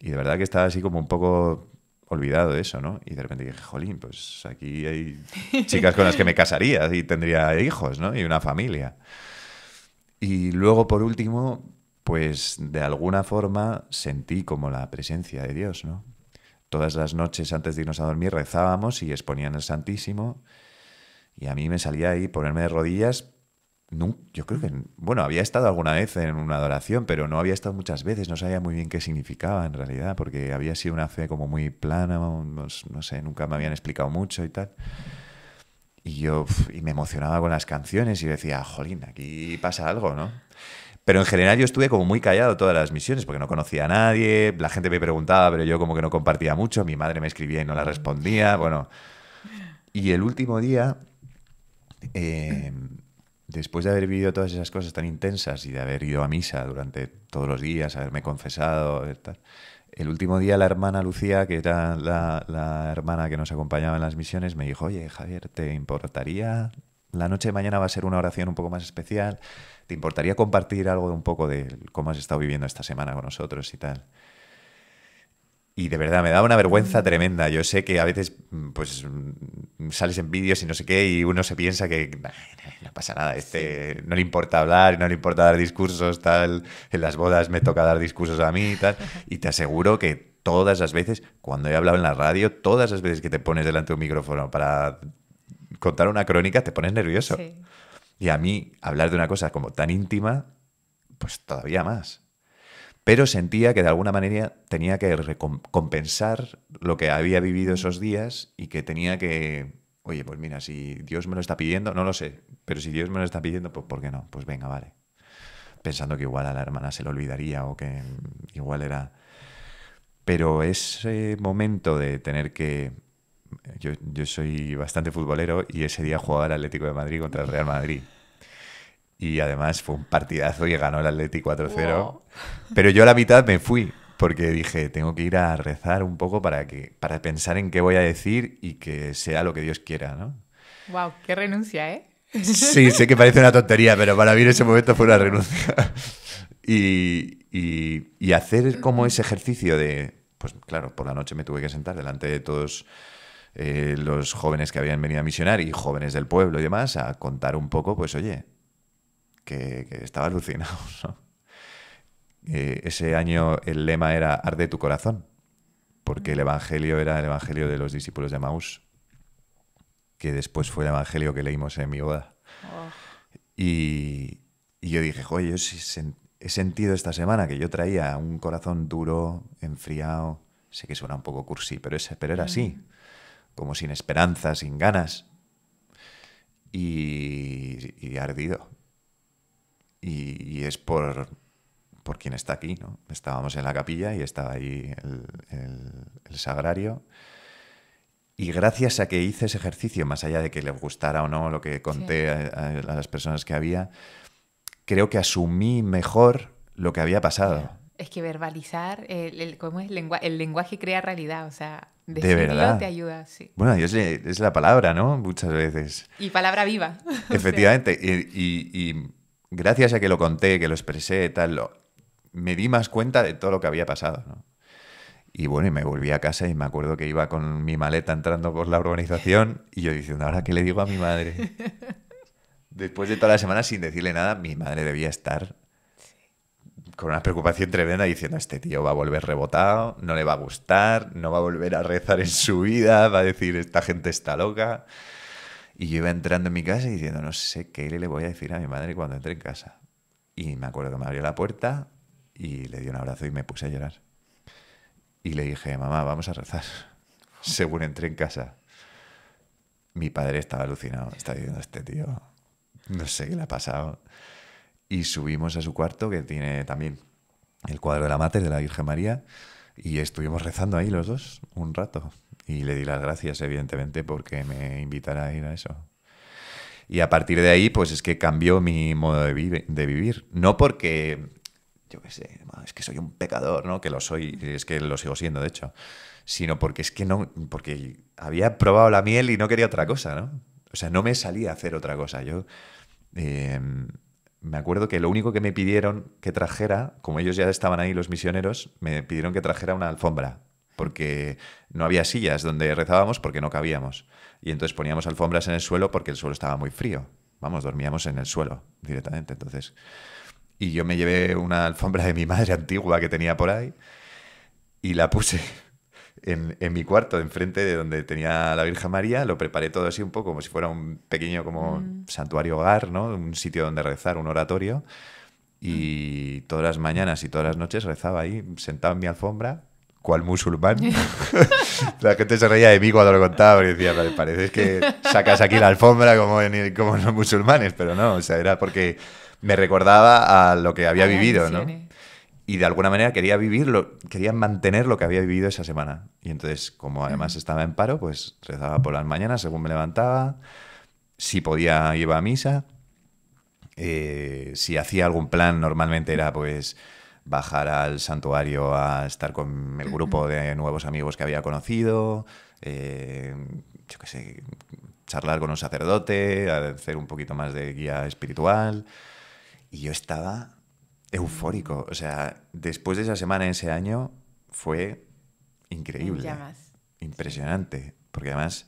Y de verdad que estaba así como un poco olvidado de eso, ¿no? Y de repente dije, jolín, pues aquí hay chicas con las que me casaría y tendría hijos, ¿no? Y una familia. Y luego, por último, pues de alguna forma sentí como la presencia de Dios, ¿no? Todas las noches antes de irnos a dormir rezábamos y exponían el Santísimo y a mí me salía ahí ponerme de rodillas. No, yo creo que, bueno, había estado alguna vez en una adoración, pero no había estado muchas veces, no sabía muy bien qué significaba en realidad, porque había sido una fe como muy plana, no, sé, nunca me habían explicado mucho y tal. Y yo y me emocionaba con las canciones y decía, ah, jolín, aquí pasa algo, ¿no? Pero en general yo estuve como muy callado todas las misiones porque no conocía a nadie, la gente me preguntaba, pero yo como que no compartía mucho, mi madre me escribía y no la mm. respondía, bueno. Y el último día, eh, después de haber vivido todas esas cosas tan intensas y de haber ido a misa durante todos los días, haberme confesado, eh, el último día la hermana Lucía, que era la, la hermana que nos acompañaba en las misiones, me dijo, oye Javier, ¿te importaría la noche de mañana va a ser una oración un poco más especial. ¿Te importaría compartir algo de un poco de cómo has estado viviendo esta semana con nosotros y tal? Y de verdad, me da una vergüenza tremenda. Yo sé que a veces, mm, pues, mm, sales en vídeos y no sé qué, y uno se piensa que no pasa nada, este no le importa hablar, no le importa dar discursos, tal, en las bodas me toca dar discursos a mí y tal. Y te aseguro que todas las veces, cuando he hablado en la radio, todas las veces que te pones delante de un micrófono para contar una crónica te pones nervioso. Y a mí hablar de una cosa como tan íntima, pues todavía más. Pero sentía que de alguna manera tenía que compensar lo que había vivido esos días y que tenía que, oye, pues mira, si Dios me lo está pidiendo, no lo sé, pero si Dios me lo está pidiendo, pues ¿por qué no? Pues venga, vale. Pensando que igual a la hermana se lo olvidaría o que igual era... Pero ese momento de tener que yo, soy bastante futbolero y ese día jugaba el Atlético de Madrid contra el Real Madrid. Y además fue un partidazo y ganó el Atlético 4-0. Pero yo a la mitad me fui porque dije, tengo que ir a rezar un poco para, que, para pensar en qué voy a decir y que sea lo que Dios quiera, ¿no? Wow, qué renuncia, ¿eh? Sí, sé que parece una tontería, pero para mí en ese momento fue una renuncia. Y, y hacer como ese ejercicio de, pues claro, por la noche me tuve que sentar delante de todos eh, los jóvenes que habían venido a misionar y jóvenes del pueblo y demás a contar un poco, pues oye, que, estaba alucinado. ese año el lema era arde tu corazón, porque el Evangelio era el Evangelio de los discípulos de Maús, que después fue el Evangelio que leímos en mi boda. Oh. Y, yo dije, oye he sentido esta semana que yo traía un corazón duro, enfriado, sé que suena un poco cursi, pero, ese pero era así. Mm como sin esperanza, sin ganas y, ardido. Y, es por, por quien está aquí, ¿no? Estábamos en la capilla y estaba ahí el, sagrario. Y gracias a que hice ese ejercicio, más allá de que les gustara o no lo que conté a, las personas que había, creo que asumí mejor lo que había pasado. Es que verbalizar, el, ¿cómo es? el lenguaje crea realidad, o sea, de verdad te ayuda, Bueno, es, es la palabra, ¿no? Muchas veces. Y palabra viva. Efectivamente, y, y, gracias a que lo conté, que lo expresé, tal, lo, me di más cuenta de todo lo que había pasado, ¿no? Y bueno, y me volví a casa y me acuerdo que iba con mi maleta entrando por la urbanización y yo diciendo, ¿ahora qué le digo a mi madre? Después de toda la semana sin decirle nada, mi madre debía estar con una preocupación tremenda diciendo, este tío va a volver rebotado, no le va a gustar, no va a volver a rezar en su vida, va a decir, esta gente está loca. Y yo iba entrando en mi casa y diciendo, no sé qué le voy a decir a mi madre cuando entre en casa. Y me acuerdo que me abrió la puerta y le di un abrazo y me puse a llorar. Y le dije, mamá, vamos a rezar. Según entré en casa, mi padre estaba alucinado. Está diciendo, este tío, no sé qué le ha pasado y subimos a su cuarto que tiene también el cuadro de la Mater de la Virgen María y estuvimos rezando ahí los dos un rato y le di las gracias evidentemente porque me invitara a ir a eso. Y a partir de ahí pues es que cambió mi modo de, vivir, no porque yo qué sé, ah, es que soy un pecador, ¿no? Que lo soy, es que lo sigo siendo de hecho, sino porque es que no porque había probado la miel y no quería otra cosa, ¿no? O sea, no me salía a hacer otra cosa. Yo em, me acuerdo que lo único que me pidieron que trajera, como ellos ya estaban ahí los misioneros, me pidieron que trajera una alfombra, porque no había sillas donde rezábamos porque no cabíamos. Y entonces poníamos alfombras en el suelo porque el suelo estaba muy frío. Vamos, dormíamos en el suelo directamente. Entonces, y yo me llevé una alfombra de mi madre antigua que tenía por ahí y la puse en, en, mi cuarto, enfrente de donde tenía la Virgen María, lo preparé todo así un poco, como si fuera un pequeño como mm. santuario hogar, ¿no? Un sitio donde rezar, un oratorio. Y mm. todas las mañanas y todas las noches rezaba ahí, sentado en mi alfombra, cual musulmán. la gente se reía de mí cuando lo contaba y decía, parece que sacas aquí la alfombra como, como los musulmanes, pero no, o sea, era porque me recordaba a lo que había vivido, ¿no? y de alguna manera quería vivirlo, quería mantener lo que había vivido esa semana. Y entonces, como además estaba en paro, pues rezaba por las mañanas según me levantaba, si podía iba a misa, eh, si hacía algún plan normalmente era pues bajar al santuario a estar con el grupo de nuevos amigos que había conocido, eh, yo qué sé, charlar con un sacerdote, hacer un poquito más de guía espiritual. Y yo estaba eufórico. O sea, después de esa semana, ese año, fue increíble. Impresionante. Porque además,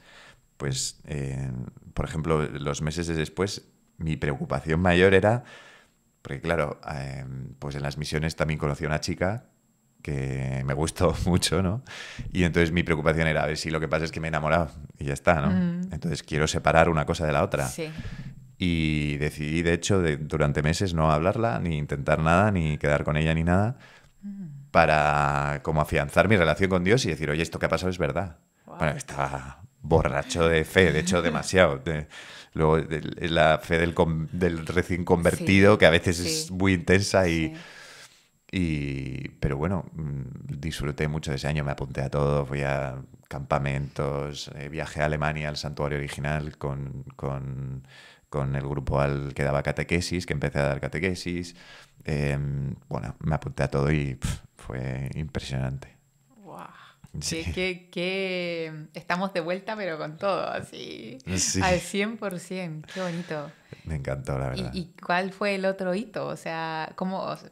pues, eh, por ejemplo, los meses después, mi preocupación mayor era, porque claro, em, pues en las misiones también conocí a una chica que me gustó mucho, ¿no? Y entonces mi preocupación era a ver si lo que pasa es que me he enamorado y ya está, ¿no? Mm. Entonces quiero separar una cosa de la otra. Sí y decidí, de hecho, de, durante meses no hablarla, ni intentar nada, ni quedar con ella, ni nada, mm. para como afianzar mi relación con Dios y decir, oye, esto que ha pasado es verdad. Bueno, estaba borracho de fe, de hecho, demasiado. luego, la fe del, recién convertido, que a veces es muy intensa y... Y, pero bueno, mm, disfruté mucho de ese año, me apunté a todo, fui a campamentos, eh, viaje a Alemania al santuario original con, el grupo al que daba catequesis, que empecé a dar catequesis. Em, bueno, me apunté a todo y fue impresionante. Wow. Sí. Que, estamos de vuelta, pero con todo, así al 100%. Qué bonito. Me encantó, la verdad. ¿Y, cuál fue el otro hito? O sea,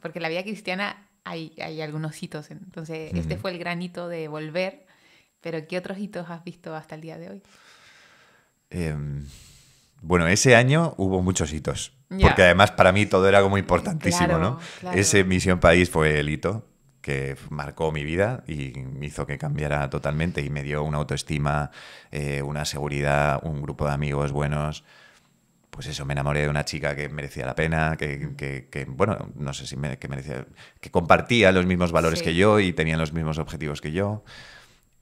Porque la vida cristiana hay, algunos hitos. Entonces, este fue el gran hito de volver pero ¿qué otros hitos has visto hasta el día de hoy? Em, bueno, ese año hubo muchos hitos. Porque además para mí todo era como importantísimo, ¿no? Ese Misión País fue el hito que marcó mi vida y me hizo que cambiara totalmente y me dio una autoestima, eh, una seguridad, un grupo de amigos buenos. Pues eso, me enamoré de una chica que merecía la pena, que, mm. bueno, no sé si me, que merecía, que compartía los mismos valores que yo y tenía los mismos objetivos que yo.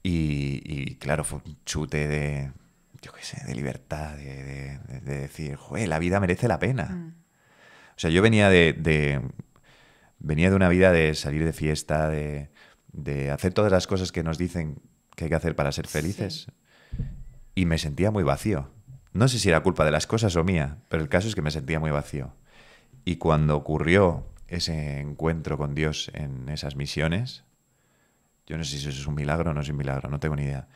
Y, claro, fue un chute de, yo qué sé, de libertad, de, decir, joder, la vida merece la pena. Mm. O sea, yo venía de, venía de una vida de salir de fiesta, de, hacer todas las cosas que nos dicen que hay que hacer para ser felices. Y me sentía muy vacío. No sé si era culpa de las cosas o mía, pero el caso es que me sentía muy vacío. Y cuando ocurrió ese encuentro con Dios en esas misiones, yo no sé si eso es un milagro o no es un milagro, no tengo ni idea.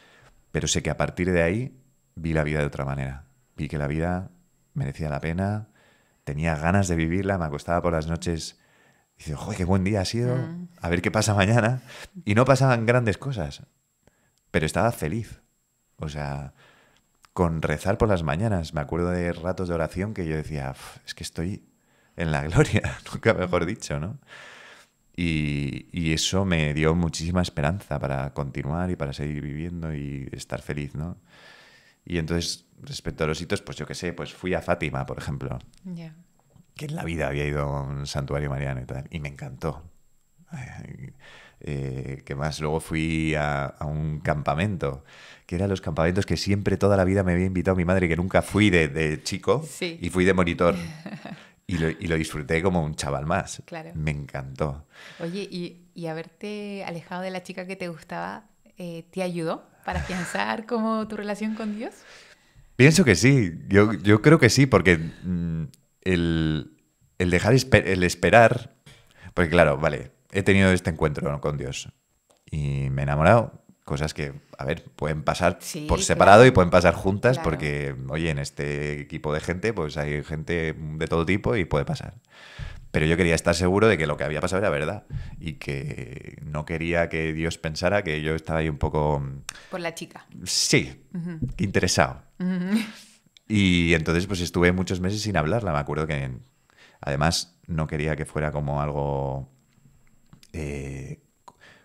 Pero sé que a partir de ahí vi la vida de otra manera. Vi que la vida merecía la pena, tenía ganas de vivirla, me acostaba por las noches y dije, joder, qué buen día ha sido, mm. a ver qué pasa mañana. Y no pasaban grandes cosas, pero estaba feliz. O sea, con rezar por las mañanas, me acuerdo de ratos de oración que yo decía, es que estoy en la gloria, nunca mejor dicho, ¿no? Y, y, eso me dio muchísima esperanza para continuar y para seguir viviendo y estar feliz, ¿no? Y entonces, respecto a los hitos, pues yo qué sé, pues fui a Fátima, por ejemplo. Que en la vida había ido a un santuario mariano y tal. Y me encantó. Eh, que más luego fui a, a, un campamento, que eran los campamentos que siempre toda la vida me había invitado mi madre, que nunca fui de, de chico y fui de monitor. Y lo, disfruté como un chaval más. Claro. Me encantó. Oye, ¿y, y haberte alejado de la chica que te gustaba eh, te ayudó para pensar como tu relación con Dios? Pienso que sí. Yo, creo que sí, porque mm, el, dejar, el esperar. Porque claro, vale, he tenido este encuentro con Dios y me he enamorado cosas que, a ver, pueden pasar por separado y pueden pasar juntas porque, oye, en este equipo de gente, pues hay gente de todo tipo y puede pasar. Pero yo quería estar seguro de que lo que había pasado era verdad y que no quería que Dios pensara que yo estaba ahí un poco... Mm, por la chica. Sí, interesado. Y entonces pues estuve muchos meses sin hablarla, me acuerdo que además no quería que fuera como algo... Eh,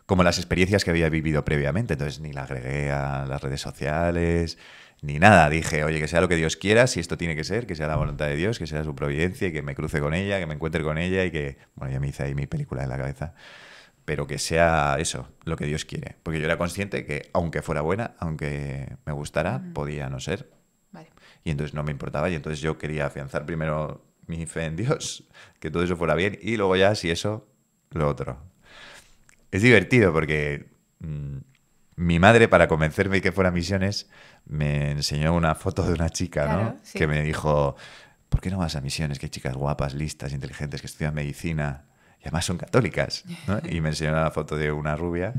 como las experiencias que había vivido previamente. Entonces ni la agregué a las redes sociales, ni nada. Dije, oye, que sea lo que Dios quiera, si esto tiene que ser, que sea la voluntad de Dios, que sea su providencia y que me cruce con ella, que me encuentre con ella y que, bueno, ya me hice ahí mi película en la cabeza. Pero que sea eso, lo que Dios quiere. Porque yo era consciente que, aunque fuera buena, aunque me gustara, podía no ser. Y entonces no me importaba. Y entonces yo quería afianzar primero mi fe en Dios, que todo eso fuera bien. Y luego ya, si eso, lo otro. Es divertido porque mm, mi madre, para convencerme de que fuera a misiones, me enseñó una foto de una chica, ¿no? Que me dijo, ¿por qué no vas a misiones? Que hay chicas guapas, listas, inteligentes, que estudian medicina y además son católicas. ¿no? Y me enseñó la foto de una rubia.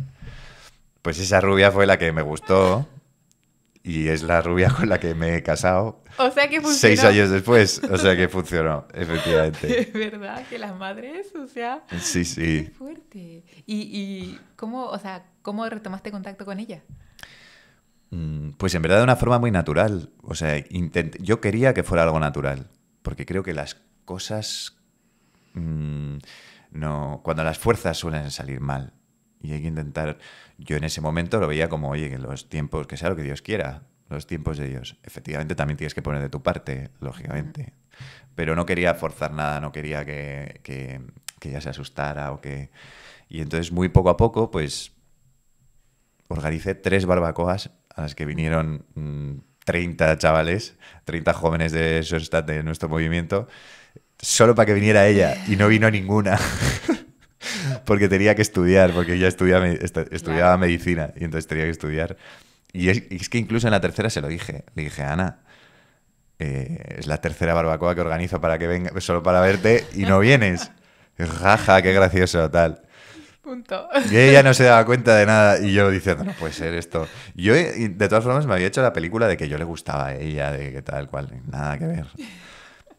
Pues esa rubia fue la que me gustó y es la rubia con la que me he casado. Seis años después, o sea que funcionó, efectivamente. Es verdad que las madres, o sea. Sí, fuerte. ¿Y, y cómo, sea, cómo retomaste contacto con ella? Mm, pues en verdad de una forma muy natural. O sea, yo quería que fuera algo natural, porque creo que las cosas. Mm, no, cuando las fuerzas suelen salir mal y hay que intentar. Yo en ese momento lo veía como, oye, que los tiempos, que sea lo que Dios quiera, los tiempos de Dios. Efectivamente, también tienes que poner de tu parte, lógicamente. Pero no quería forzar nada, no quería que, que, ella se asustara o que. Y entonces, muy poco a poco, pues organicé tres barbacoas a las que vinieron 30 mm, chavales, 30 jóvenes de está de nuestro movimiento, solo para que viniera ella y no vino ninguna. porque tenía que estudiar, porque ella estudiaba, medicina y entonces tenía que estudiar. Y es, que incluso en la tercera se lo dije. Le dije, Ana, eh, es la tercera barbacoa que organizo para que venga, solo para verte y no vienes. Jaja, qué gracioso, tal. Punto. Y ella no se daba cuenta de nada y yo diciendo, no puede ser esto. Yo, de todas formas, me había hecho la película de que yo le gustaba a ella, de que tal cual, nada que ver.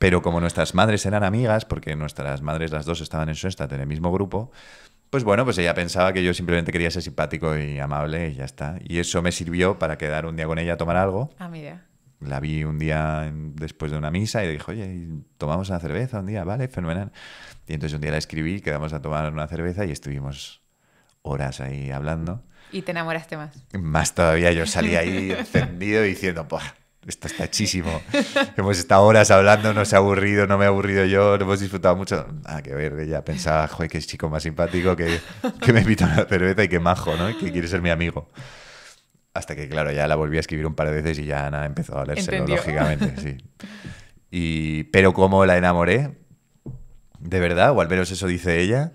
Pero como nuestras madres eran amigas, porque nuestras madres las dos estaban en su Schoenstatt en el mismo grupo, pues bueno, pues ella pensaba que yo simplemente quería ser simpático y amable y ya está. Y eso me sirvió para quedar un día con ella a tomar algo. Ah, mira. La vi un día después de una misa y dijo, dije, oye, tomamos una cerveza un día, vale, fenomenal. Y entonces un día la escribí, quedamos a tomar una cerveza y estuvimos horas ahí hablando. ¿Y te enamoraste más? Más todavía, yo salí ahí encendido diciendo, por esto está chísimo. hemos estado horas hablando, no se ha aburrido, no me he aburrido yo, no hemos disfrutado mucho. Ah, que ver, Ya pensaba, joder, qué chico más simpático, que, que me invita a una cerveza y que majo, ¿no? que quiere ser mi amigo. Hasta que, claro, ya la volví a escribir un par de veces y ya nada, empezó a leerse lógicamente, sí. Y, pero como la enamoré, de verdad, o al menos eso dice ella,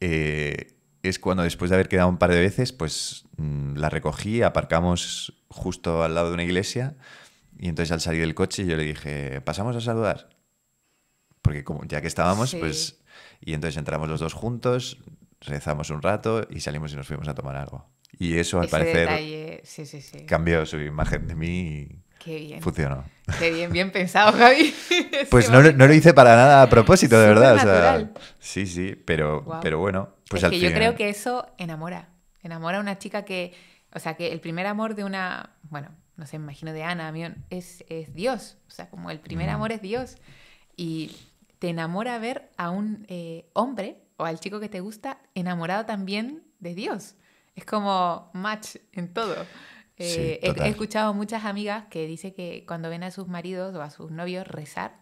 eh, es cuando después de haber quedado un par de veces, pues mm, la recogí, aparcamos justo al lado de una iglesia y entonces al salir del coche yo le dije, pasamos a saludar. Porque como, ya que estábamos, pues... Y entonces entramos los dos juntos, rezamos un rato y salimos y nos fuimos a tomar algo. Y eso al parecer sí, cambió su imagen de mí y bien. funcionó. Qué bien, bien pensado, Javi. pues no, lo hice para nada a propósito, de verdad. sí, sí, pero, pero bueno. Pues al que yo creo ¿eh? que eso enamora. Enamora a una chica que, o sea, que el primer amor de una, bueno, no sé, imagino de Ana, es, es Dios. O sea, como el primer mm. amor es Dios. Y te enamora ver a un eh, hombre o al chico que te gusta enamorado también de Dios. Es como match en todo. Eh, he, escuchado muchas amigas que dicen que cuando ven a sus maridos o a sus novios rezar,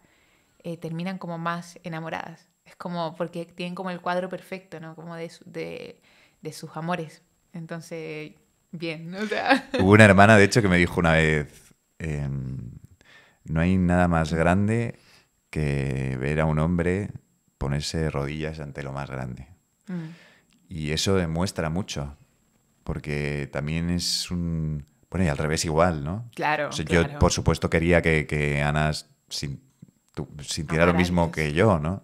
eh, terminan como más enamoradas. Es como porque tienen como el cuadro perfecto, ¿no? Como de, de, de sus amores. Entonces, bien. Hubo una hermana, de hecho, que me dijo una vez, em, no hay nada más grande que ver a un hombre ponerse rodillas ante lo más grande. Mm. Y eso demuestra mucho, porque también es un... Bueno, y al revés igual, ¿no? Claro. Yo, por supuesto, quería que, Ana sin, sintiera lo mismo que yo, ¿no?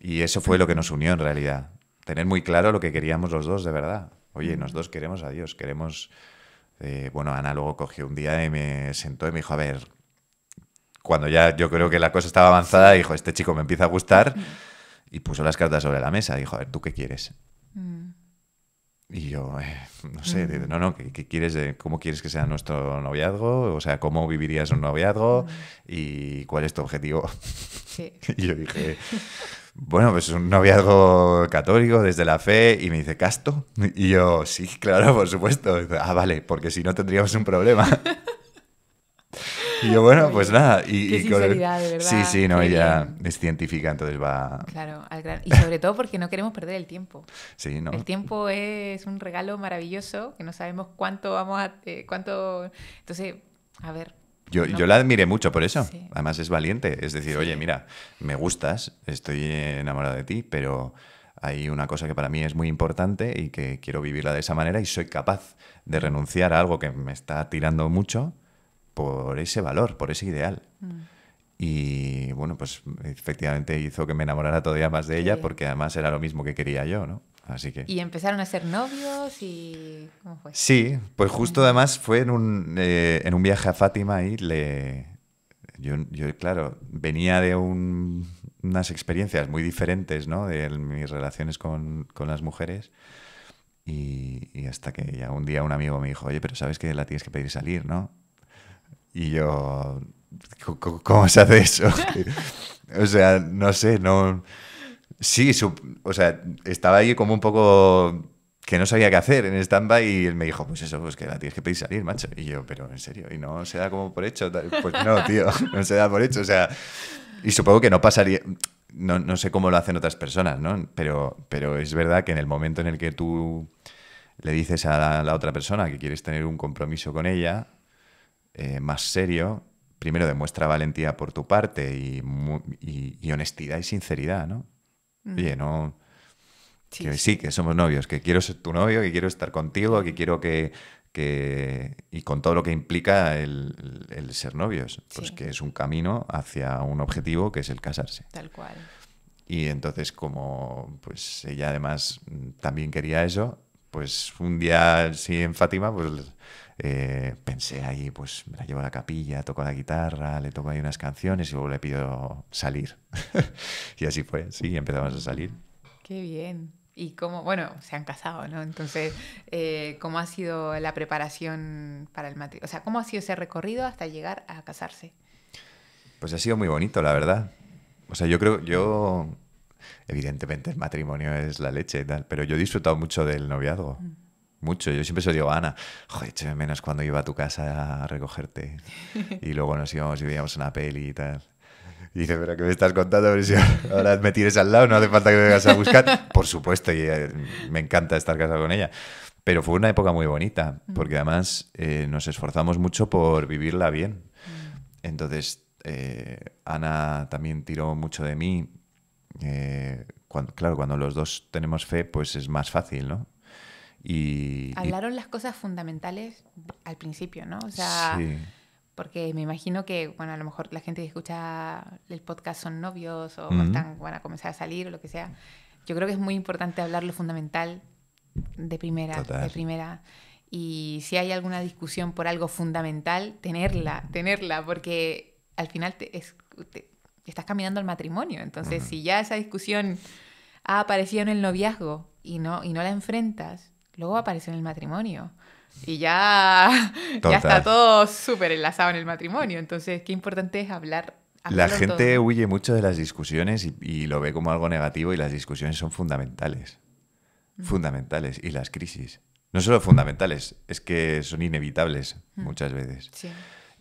Y eso fue lo que nos unió en realidad. Tener muy claro lo que queríamos los dos, de verdad. Oye, dos mm. queremos a Dios, queremos... Eh, bueno, Ana luego cogió un día y me sentó y me dijo, a ver, cuando ya yo creo que la cosa estaba avanzada, dijo, este chico me empieza a gustar, y puso las cartas sobre la mesa, dijo, a ver, ¿tú qué quieres? Mm. Y yo, eh, no sé, mm. no, no, ¿qué, quieres ¿cómo quieres que sea nuestro noviazgo? O sea, ¿cómo vivirías un noviazgo? ¿Y cuál es tu objetivo? Sí. y yo dije, bueno, pues un noviazgo católico desde la fe y me dice, ¿casto? Y yo, sí, claro, por supuesto. ah, vale, porque si no tendríamos un problema. y yo, bueno, pues nada. Y, Qué de verdad. Sí, sí, no, ella es científica, entonces va... Claro, al gran... y sobre todo porque no queremos perder el tiempo. Sí, ¿no? El tiempo es un regalo maravilloso que no sabemos cuánto vamos a... Eh, cuánto... Entonces, a ver, yo, la admiré mucho por eso. Además es valiente. Es decir, oye, mira, me gustas, estoy enamorado de ti, pero hay una cosa que para mí es muy importante y que quiero vivirla de esa manera y soy capaz de renunciar a algo que me está tirando mucho por ese valor, por ese ideal. Mm. Y bueno, pues efectivamente hizo que me enamorara todavía más de ella porque además era lo mismo que quería yo, ¿no? Así que... ¿Y empezaron a ser novios y cómo fue? Sí, pues justo además fue en un, eh, en un viaje a Fátima y le... Yo, yo claro, venía de un, unas experiencias muy diferentes, ¿no? De mis relaciones con, con las mujeres. Y, y, hasta que ya un día un amigo me dijo, oye, pero sabes que la tienes que pedir salir, ¿no? Y yo, cómo se hace eso? o sea, no sé, no Sí, o sea, estaba ahí como un poco que no sabía qué hacer en stand y él me dijo, pues eso, pues que la tienes que pedir salir, macho. Y yo, pero en serio, y no se da como por hecho. Pues no, tío, no se da por hecho. O sea, y supongo que no pasaría, no, sé cómo lo hacen otras personas, ¿no? Pero, pero es verdad que en el momento en el que tú le dices a la, otra persona que quieres tener un compromiso con ella, eh, más serio, primero demuestra valentía por tu parte y honestidad y sinceridad, ¿no? Mm. Oye, no. Sí, que somos novios, que quiero ser tu novio, que quiero estar contigo, que quiero que. y con todo lo que implica el, ser novios. Pues que es un camino hacia un objetivo que es el casarse. Tal cual. Y entonces, como pues ella además mm, también quería eso, pues un día sí en Fátima, pues eh, pensé ahí, pues me la llevo a la capilla, toco la guitarra, le toco ahí unas canciones y luego le pido salir. y así fue, sí, empezamos a salir. Qué bien. Y cómo, bueno, se han casado, ¿no? Entonces, eh, ¿cómo ha sido la preparación para el matrimonio? O sea, ¿cómo ha sido ese recorrido hasta llegar a casarse? Pues ha sido muy bonito, la verdad. O sea, yo creo, yo, evidentemente el matrimonio es la leche y tal, pero yo he disfrutado mucho del noviazgo. Mm mucho. Yo siempre se lo digo a Ana, joder, menos cuando iba a tu casa a recogerte. Y luego nos íbamos y veíamos una peli y tal. Y dice, pero ¿qué me estás contando? ahora me tires al lado, no hace falta que me vengas a buscar. Por supuesto, y eh, me encanta estar casado con ella. Pero fue una época muy bonita, porque además eh, nos esforzamos mucho por vivirla bien. Entonces, eh, Ana también tiró mucho de mí. claro, cuando los dos tenemos fe, pues es más fácil, ¿no? Y, Hablaron las cosas fundamentales al principio, ¿no? O sea, porque me imagino que, bueno, a lo mejor la gente que escucha el podcast son novios o están, van a comenzar a salir o lo que sea. Yo creo que es muy importante hablar lo fundamental de primera, de primera. Y si hay alguna discusión por algo fundamental, tenerla, tenerla, porque al final estás caminando al matrimonio. Entonces, si ya esa discusión ha aparecido en el noviazgo y no, y no la enfrentas, luego aparece en el matrimonio. Y ya, está todo súper enlazado en el matrimonio. Entonces, qué importante es hablar. La gente huye mucho de las discusiones y, lo ve como algo negativo y las discusiones son fundamentales. Fundamentales. Y las crisis. No solo fundamentales, es que son inevitables muchas veces.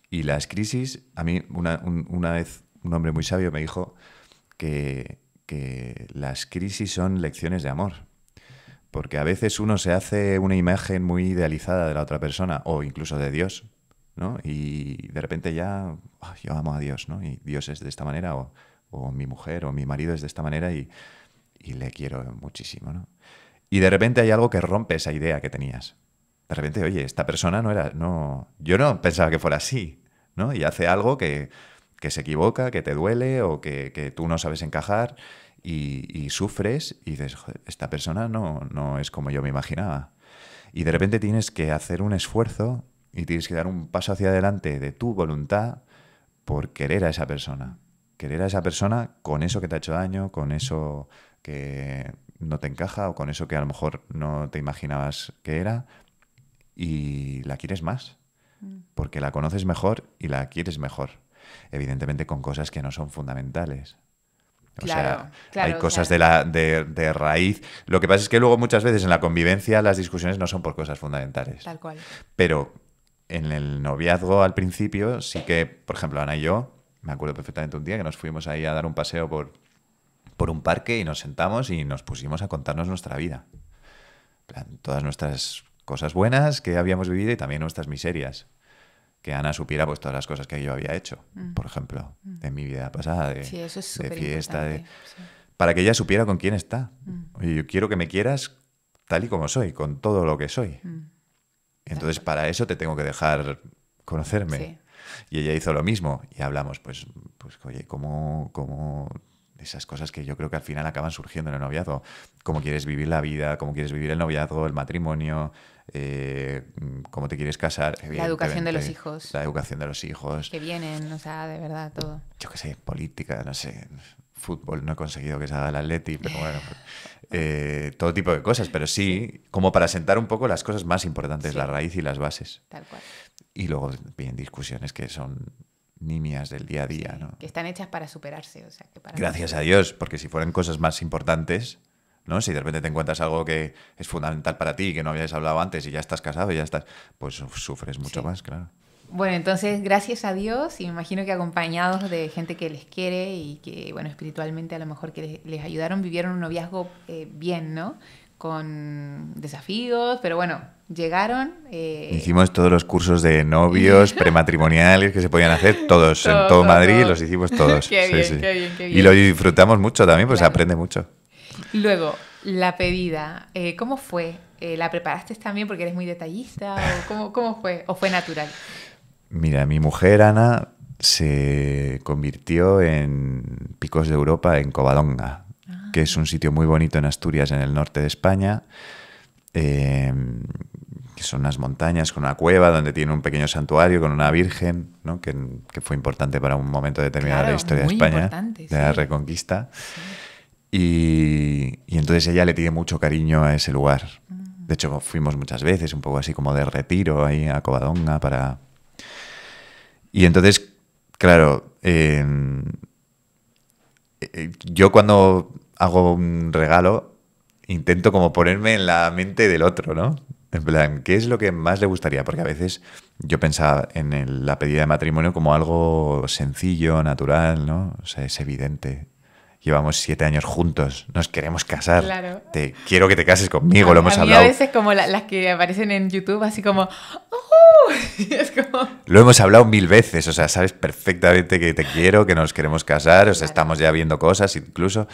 Y las crisis, a mí una, una, vez un hombre muy sabio me dijo que las crisis son lecciones de amor. Porque a veces uno se hace una imagen muy idealizada de la otra persona o incluso de Dios, ¿no? Y de repente ya, yo amo a Dios, ¿no? Y Dios es de esta manera, o, mi mujer, o mi marido es de esta manera y, y, le quiero muchísimo, ¿no? Y de repente hay algo que rompe esa idea que tenías. De repente, oye, esta persona no era, no, yo no pensaba que fuera así, ¿no? Y hace algo que, que se equivoca, que te duele o que, tú no sabes encajar y, sufres y dices, esta persona no, no es como yo me imaginaba. Y de repente tienes que hacer un esfuerzo y tienes que dar un paso hacia adelante de tu voluntad por querer a esa persona. Querer a esa persona con eso que te ha hecho daño, con eso que no te encaja o con eso que a lo mejor no te imaginabas que era y la quieres más, mm. porque la conoces mejor y la quieres mejor evidentemente con cosas que no son fundamentales. O sea, hay cosas de, raíz. Lo que pasa es que luego muchas veces en la convivencia las discusiones no son por cosas fundamentales. Tal cual. Pero en el noviazgo al principio sí que, por ejemplo, Ana y yo, me acuerdo perfectamente un día que nos fuimos ahí a dar un paseo por, un parque y nos sentamos y nos pusimos a contarnos nuestra vida. todas nuestras cosas buenas que habíamos vivido y también nuestras miserias que Ana supiera pues todas las cosas que yo había hecho, mm. por ejemplo, mm. en mi vida pasada, de, fiesta, para que ella supiera con quién está. Mm. Y Oye, yo quiero que me quieras tal y como soy, con todo lo que soy. Entonces, para eso te tengo que dejar conocerme. Y ella hizo lo mismo y hablamos, pues, pues oye, ¿cómo, cómo esas cosas que yo creo que al final acaban surgiendo en el noviazgo. Cómo quieres vivir la vida, cómo quieres vivir el noviazgo, el matrimonio, eh, mm, cómo te quieres casar. La educación de los hijos. La educación de los hijos. Que vienen, o sea, de verdad, todo. Yo qué sé, política, no sé, fútbol, no he conseguido que se haga el Atleti, pero bueno, pues, eh, todo tipo de cosas, pero sí, como para sentar un poco las cosas más importantes, la raíz y las bases. Tal cual. Y luego bien discusiones que son nimias del día a día, ¿no? Que están hechas para superarse, o sea, que para Gracias a Dios, porque si fueran cosas más importantes ¿no? Si de repente te encuentras algo que es fundamental para ti, y que no habías hablado antes y ya estás casado ya estás, pues sufres mucho más, claro. Bueno, entonces gracias a Dios y me imagino que acompañados de gente que les quiere y que, bueno, espiritualmente a lo mejor que les, ayudaron, vivieron un noviazgo eh, bien, ¿no? Con desafíos, pero bueno, llegaron. Eh, hicimos todos los cursos de novios prematrimoniales que se podían hacer, todos, en todo, Madrid, los hicimos todos. Y lo disfrutamos mucho también, pues aprende mucho. Luego, la pedida, eh, ¿cómo fue? Eh, ¿La preparaste también porque eres muy detallista? ¿O cómo, fue? ¿O fue natural? Mira, mi mujer Ana se convirtió en Picos de Europa en Covadonga, ah. que es un sitio muy bonito en Asturias, en el norte de España. Em, que son unas montañas con una cueva donde tiene un pequeño santuario con una virgen, ¿no? que, fue importante para un momento determinado de la historia de España, de la Reconquista. Y, entonces ella le tiene mucho cariño a ese lugar. Mm. De hecho, fuimos muchas veces, un poco así como de retiro ahí a Covadonga para... Y entonces, claro, em, eh, yo cuando hago un regalo, intento como ponerme en la mente del otro, ¿no? En plan, ¿qué es lo que más le gustaría? Porque a veces yo pensaba en la pedida de matrimonio como algo sencillo, natural, ¿no? O sea, es evidente llevamos siete años juntos, nos queremos casar, te quiero que te cases conmigo, lo hemos hablado. A veces como las que aparecen en YouTube, así oh", como, Lo hemos hablado mil veces, o sea, sabes perfectamente que te quiero, que nos queremos casar, o sea, estamos ya viendo cosas incluso.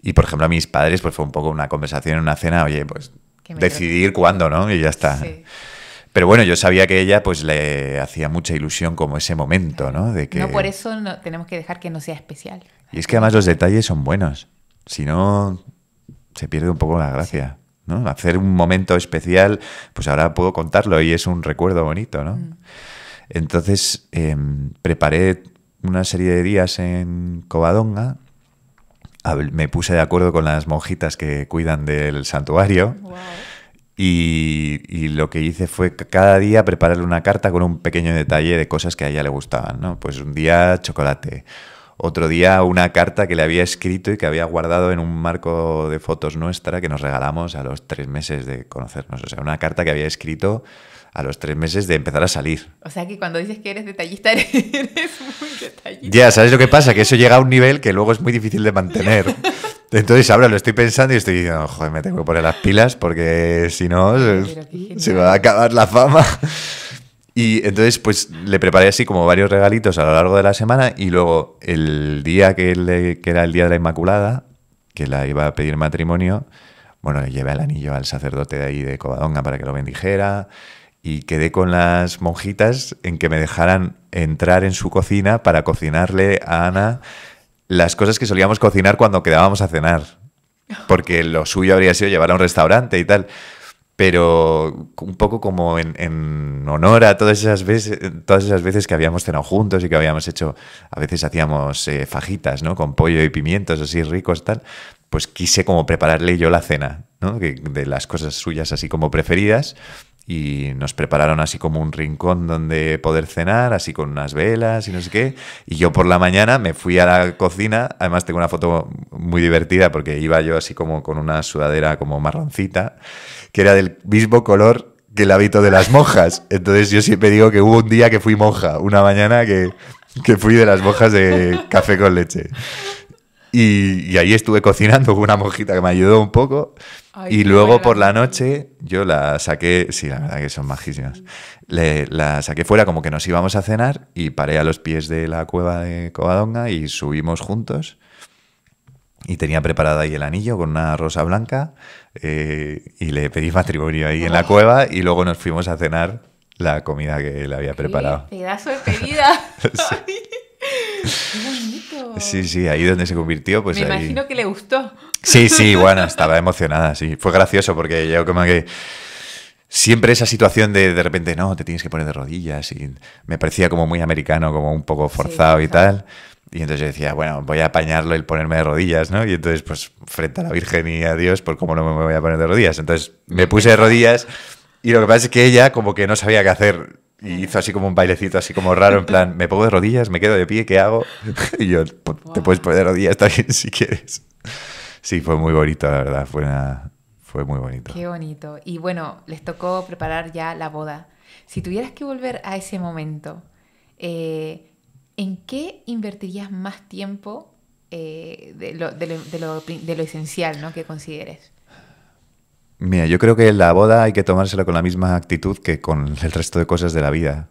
Y por ejemplo a mis padres, pues fue un poco una conversación en una cena, oye, pues decidir cuándo, ¿no? Y ya está. Pero bueno, yo sabía que ella pues le hacía mucha ilusión como ese momento, ¿no? De que... No, por eso tenemos que dejar que no sea especial. Y es que además los detalles son buenos. Si no, se pierde un poco la gracia. ¿no? Hacer un momento especial, pues ahora puedo contarlo y es un recuerdo bonito. ¿no? Mm. Entonces, em, preparé una serie de días en Covadonga. Me puse de acuerdo con las monjitas que cuidan del santuario. Y, lo que hice fue cada día prepararle una carta con un pequeño detalle de cosas que a ella le gustaban, ¿no? Pues un día chocolate, otro día una carta que le había escrito y que había guardado en un marco de fotos nuestra que nos regalamos a los tres meses de conocernos. O sea, una carta que había escrito a los tres meses de empezar a salir. O sea que cuando dices que eres detallista, eres muy detallista. Ya, ¿sabes lo que pasa? Que eso llega a un nivel que luego es muy difícil de mantener. Entonces ahora lo estoy pensando y estoy diciendo, joder, me tengo que poner las pilas porque si no, se, va a acabar la fama. Y entonces, pues le preparé así como varios regalitos a lo largo de la semana y luego el día que, le, que era el día de la Inmaculada, que la iba a pedir matrimonio, bueno, le llevé el anillo al sacerdote de ahí de Covadonga para que lo bendijera y quedé con las monjitas en que me dejaran entrar en su cocina para cocinarle a Ana las cosas que solíamos cocinar cuando quedábamos a cenar, porque lo suyo habría sido llevar a un restaurante y tal pero un poco como en, honor a todas esas, veces, todas esas veces que habíamos cenado juntos y que habíamos hecho, a veces hacíamos eh, fajitas, ¿no? Con pollo y pimientos así ricos, tal, pues quise como prepararle yo la cena, de las cosas suyas así como preferidas y nos prepararon así como un rincón donde poder cenar, así con unas velas y no sé qué. Y yo por la mañana me fui a la cocina, además tengo una foto muy divertida porque iba yo así como con una sudadera como marroncita, que era del mismo color que el hábito de las monjas. Entonces yo siempre digo que hubo un día que fui monja, una mañana que, que fui de las monjas de café con leche. Y, ahí estuve cocinando con una mojita que me ayudó un poco. y luego por la noche yo la saqué, sí, la verdad que son majísimas. la saqué fuera como que nos íbamos a cenar y paré a los pies de la cueva de Covadonga y subimos juntos. Y tenía preparado ahí el anillo con una rosa blanca eh, y le pedí matrimonio ahí en la cueva y luego nos fuimos a cenar la comida que le había preparado. Pedazo de pedida. sí. Sí, sí, ahí donde se convirtió, pues. Me imagino que le gustó. Sí, sí, bueno, estaba emocionada, sí. Fue gracioso porque yo como que siempre esa situación de de repente, no, te tienes que poner de rodillas y me parecía como muy americano, como un poco forzado y tal. Y entonces yo decía, bueno, voy a apañarlo el ponerme de rodillas, ¿no? Y entonces, pues, frente a la Virgen y a Dios, por pues, ¿cómo no me voy a poner de rodillas? Entonces me puse de rodillas y lo que pasa es que ella como que no sabía qué hacer. Y hizo así como un bailecito, así como raro, en plan, ¿me pongo de rodillas? ¿Me quedo de pie? ¿Qué hago? Y yo, pues, te puedes poner de rodillas también si quieres. Sí, fue muy bonito, la verdad. Fue, fue muy bonito. Qué bonito. Y bueno, les tocó preparar ya la boda. Si tuvieras que volver a ese momento, eh, ¿en qué invertirías más tiempo eh, de, lo, lo, esencial ¿no? que consideres? Mira, yo creo que la boda hay que tomársela con la misma actitud que con el resto de cosas de la vida.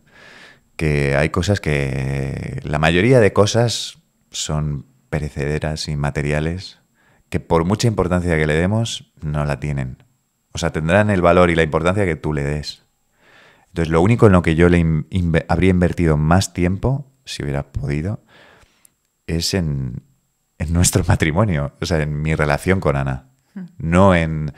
Que hay cosas que. La mayoría de cosas son perecederas y materiales que, por mucha importancia que le demos, no la tienen. O sea, tendrán el valor y la importancia que tú le des. Entonces, lo único en lo que yo le habría invertido más tiempo, si hubiera podido, es en, en nuestro matrimonio, o sea, en mi relación con Ana. Hmm. No en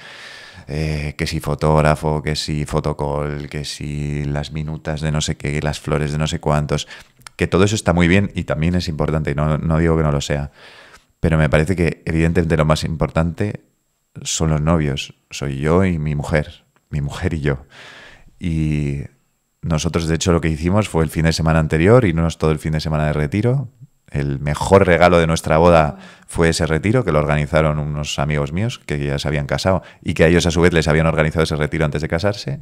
eh, que si fotógrafo, que si fotocol, que si las minutas de no sé qué, las flores de no sé cuántos, que todo eso está muy bien y también es importante, y no, no digo que no lo sea, pero me parece que evidentemente lo más importante son los novios, soy yo y mi mujer, mi mujer y yo. Y nosotros, de hecho, lo que hicimos fue el fin de semana anterior, y no es todo el fin de semana de retiro, el mejor regalo de nuestra boda fue ese retiro que lo organizaron unos amigos míos que ya se habían casado y que a ellos a su vez les habían organizado ese retiro antes de casarse.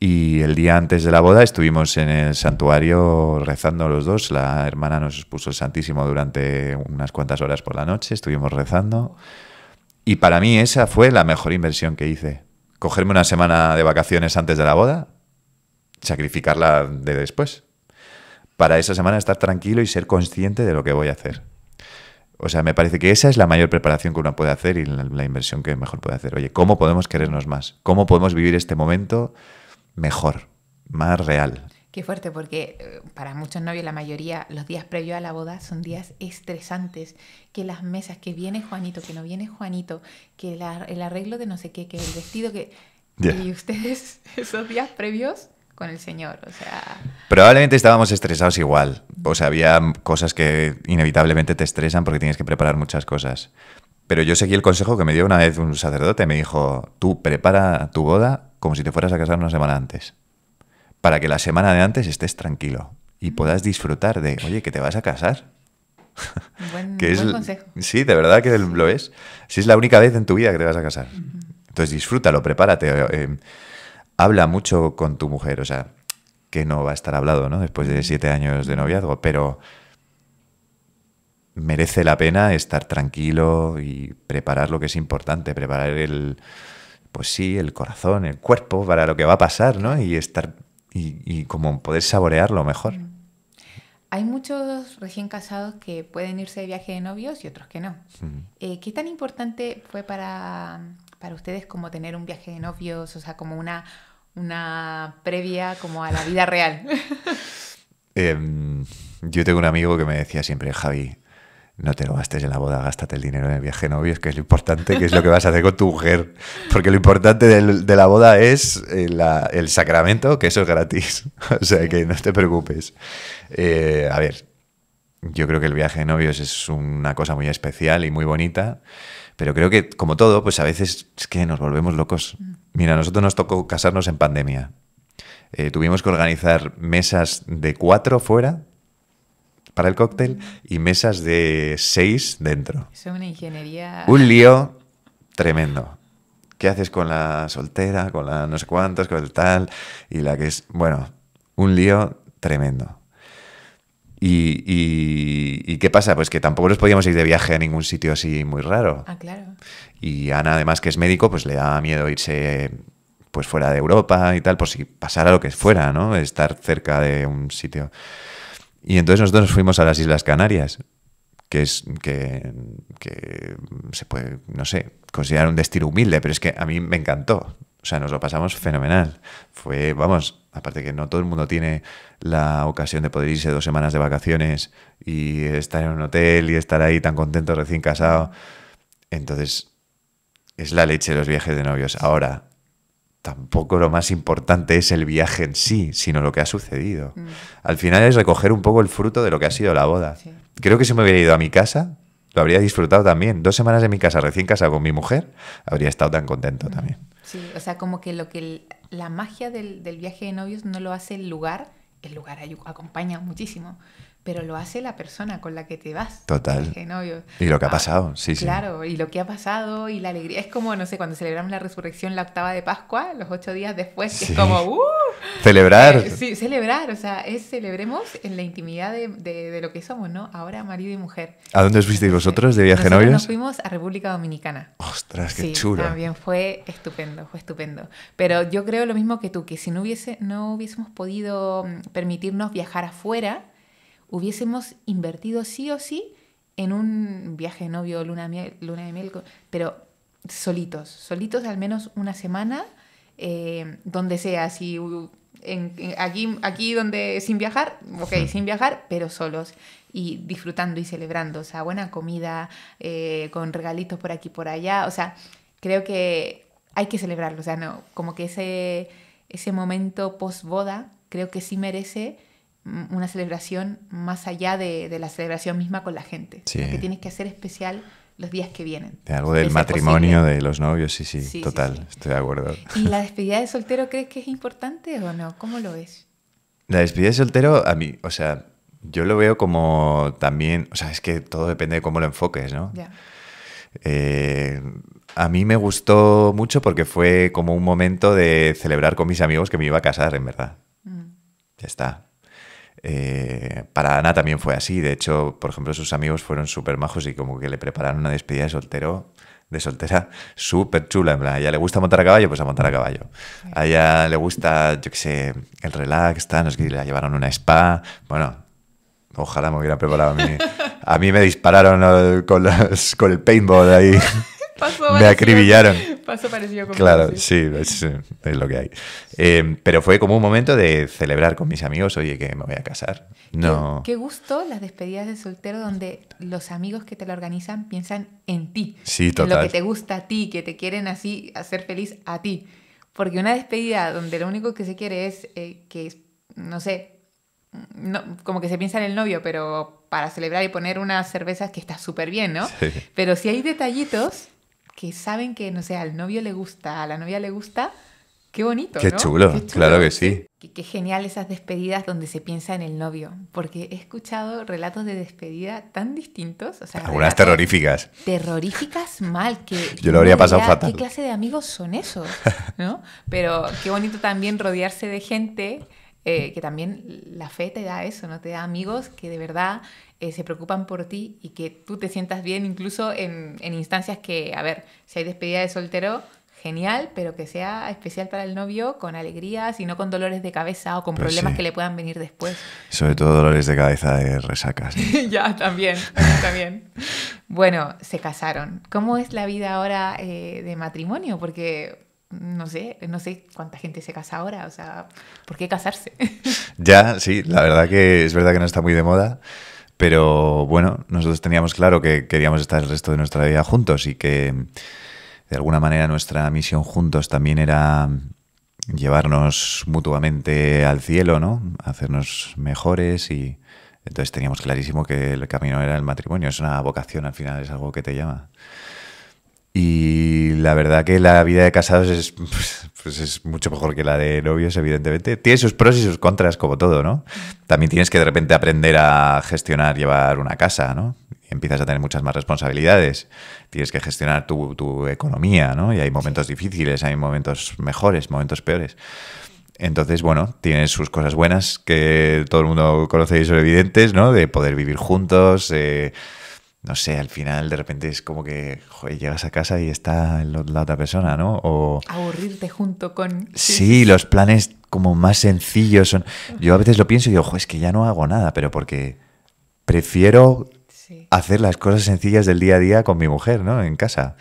Y el día antes de la boda estuvimos en el santuario rezando los dos. La hermana nos expuso el Santísimo durante unas cuantas horas por la noche, estuvimos rezando. Y para mí esa fue la mejor inversión que hice. Cogerme una semana de vacaciones antes de la boda, sacrificarla de después para esa semana estar tranquilo y ser consciente de lo que voy a hacer. O sea, me parece que esa es la mayor preparación que uno puede hacer y la, inversión que mejor puede hacer. Oye, ¿cómo podemos querernos más? ¿Cómo podemos vivir este momento mejor, más real? Qué fuerte, porque eh, para muchos novios, la mayoría, los días previos a la boda son días estresantes. Que las mesas, que viene Juanito, que no viene Juanito, que el arreglo de no sé qué, que el vestido, que... Y ustedes, esos días previos, con el Señor. O sea... Probablemente estábamos estresados igual. O sea, había cosas que inevitablemente te estresan porque tienes que preparar muchas cosas. Pero yo seguí el consejo que me dio una vez un sacerdote. Me dijo, tú prepara tu boda como si te fueras a casar una semana antes. Para que la semana de antes estés tranquilo y puedas disfrutar de, oye, que te vas a casar. es, buen consejo. Sí, de verdad que lo es. Si es la única vez en tu vida que te vas a casar. Entonces disfrútalo, prepárate. Eh, habla mucho con tu mujer, o sea, que no va a estar hablado, ¿no? Después de siete años de noviazgo, pero merece la pena estar tranquilo y preparar lo que es importante, preparar el, pues sí, el corazón, el cuerpo para lo que va a pasar, ¿no? Y estar y, como poder saborearlo mejor. Hay muchos recién casados que pueden irse de viaje de novios y otros que no. Eh, ¿Qué tan importante fue para, para ustedes como tener un viaje de novios, o sea, como una una previa como a la vida real. Em, yo tengo un amigo que me decía siempre, Javi, no te lo gastes en la boda, gástate el dinero en el viaje de novios, que es lo importante, que es lo que vas a hacer con tu mujer. Porque lo importante de la boda es eh, el, sacramento, que eso es gratis. o sea, que no te preocupes. Eh, a ver, yo creo que el viaje de novios es una cosa muy especial y muy bonita, pero creo que, como todo, pues a veces es que nos volvemos locos. Mm. Mira, a nosotros nos tocó casarnos en pandemia. Eh, tuvimos que organizar mesas de cuatro fuera para el cóctel y mesas de seis dentro. Es una ingeniería. Un lío tremendo. ¿Qué haces con la soltera, con la no sé cuántos, con el tal y la que es. Bueno, un lío tremendo. Y, qué pasa? Pues que tampoco nos podíamos ir de viaje a ningún sitio así muy raro. Ah, claro. Y Ana, además que es médico, pues le da miedo irse pues fuera de Europa y tal, por si pasara lo que fuera, ¿no? Estar cerca de un sitio. Y entonces nosotros nos fuimos a las Islas Canarias, que es que, que se puede, no sé, considerar un destino humilde, pero es que a mí me encantó. O sea, nos lo pasamos fenomenal. Fue, vamos, aparte que no todo el mundo tiene la ocasión de poder irse dos semanas de vacaciones y estar en un hotel y estar ahí tan contento, recién casado. Entonces, es la leche de los viajes de novios. Ahora, tampoco lo más importante es el viaje en sí, sino lo que ha sucedido. Mm. Al final es recoger un poco el fruto de lo que ha sido la boda. Creo que si me hubiera ido a mi casa, lo habría disfrutado también. Dos semanas de mi casa, recién casado con mi mujer, habría estado tan contento mm. también. Sí, o sea, como que lo que la magia del, del, viaje de novios no lo hace el lugar, el lugar acompaña muchísimo, pero lo hace la persona con la que te vas. Total. Y lo que ha ah, pasado, sí, sí. Claro, y lo que ha pasado y la alegría. Es como, no sé, cuando celebramos la resurrección la octava de Pascua, los ocho días después, que es como, ¡uh! Celebrar. Eh, sí, celebrar, o sea, es celebremos en la intimidad de, de, lo que somos, ¿no? Ahora marido y mujer. ¿A dónde os fuisteis vosotros de viaje novios? Nos fuimos a República Dominicana. ¡Ostras, qué chulo! También fue estupendo, fue estupendo. Pero yo creo lo mismo que tú, que si no, hubiese, no hubiésemos podido mm, permitirnos viajar afuera, hubiésemos invertido sí o sí en un viaje novio, luna, miel, luna de miel, pero solitos, solitos al menos una semana, eh, donde sea, si aquí, donde sin viajar, ok, sin viajar, pero solos y disfrutando y celebrando, o sea, buena comida, eh, con regalitos por aquí, y por allá, o sea, creo que hay que celebrarlo, o sea, no, como que ese, ese momento post boda creo que sí merece una celebración más allá de, la celebración misma con la gente. que tienes que hacer especial los días que vienen. De algo del matrimonio, de los novios, sí, sí, total, estoy de acuerdo. ¿Y la despedida de soltero crees que es importante o no? ¿Cómo lo ves? La despedida de soltero, a mí, o sea, yo lo veo como también, o sea, es que todo depende de cómo lo enfoques, ¿no? Eh, a mí me gustó mucho porque fue como un momento de celebrar con mis amigos que me iba a casar, en verdad. Mm. Ya está, eh, para Ana también fue así. De hecho, por ejemplo, sus amigos fueron súper majos y como que le prepararon una despedida de soltero, de soltera, súper chula. En a ella le gusta montar a caballo, pues a montar a caballo. A ella le gusta, yo qué sé, el relax, tal, la llevaron a una spa. Bueno, ojalá me hubiera preparado a mí. A mí me dispararon con, el paintball ahí. me acribillaron. Paso parecido con Claro, sí, es, lo que hay. Eh, pero fue como un momento de celebrar con mis amigos, oye, que me voy a casar. No. Qué, gusto las despedidas de soltero donde los amigos que te la organizan piensan en ti. Sí, total. En lo que te gusta a ti, que te quieren así hacer feliz a ti. Porque una despedida donde lo único que se quiere es eh, que, no sé, como que se piensa en el novio, pero para celebrar y poner unas cervezas que está súper bien, ¿no? Pero si hay detallitos, que saben que, no sé, al novio le gusta, a la novia le gusta, qué bonito. Qué, chulo, claro que sí. Qué, genial esas despedidas donde se piensa en el novio, porque he escuchado relatos de despedida tan distintos. Algunas terroríficas. Terroríficas mal, que... Yo lo habría pasado fatal. ¿Qué clase de amigos son esos? ¿no? Pero qué bonito también rodearse de gente eh, que también la fe te da eso, ¿no? Te da amigos que de verdad eh, se preocupan por ti y que tú te sientas bien incluso en, instancias que, a ver, si hay despedida de soltero, genial, pero que sea especial para el novio, con alegrías y no con dolores de cabeza o con pues problemas que le puedan venir después. Sobre todo dolores de cabeza de resacas. ya, también, también. bueno, se casaron. ¿Cómo es la vida ahora eh, de matrimonio? Porque no sé, no sé cuánta gente se casa ahora, o sea, ¿por qué casarse? ya, sí, la verdad que es verdad que no está muy de moda, pero bueno, nosotros teníamos claro que queríamos estar el resto de nuestra vida juntos y que de alguna manera nuestra misión juntos también era llevarnos mutuamente al cielo, ¿no? Hacernos mejores y entonces teníamos clarísimo que el camino era el matrimonio, es una vocación al final, es algo que te llama. Y la verdad que la vida de casados pues, pues es, mucho mejor que la de novios, evidentemente. Tiene sus pros y sus contras, como todo, ¿no? También tienes que de repente aprender a gestionar, llevar una casa, ¿no? empiezas a tener muchas más responsabilidades. Tienes que gestionar tu, economía, ¿no? Y hay momentos difíciles, hay momentos mejores, momentos peores. Entonces, bueno, tiene sus cosas buenas que todo el mundo conoce y son evidentes, ¿no? De poder vivir juntos, no sé, al final de repente es como que llegas a casa y está la otra persona, ¿no? O... Aburrirte junto con... Sí, los planes como más sencillos son... Yo a veces lo pienso y digo, joder, es que ya no hago nada, pero porque prefiero hacer las cosas sencillas del día a día con mi mujer, ¿no? En casa.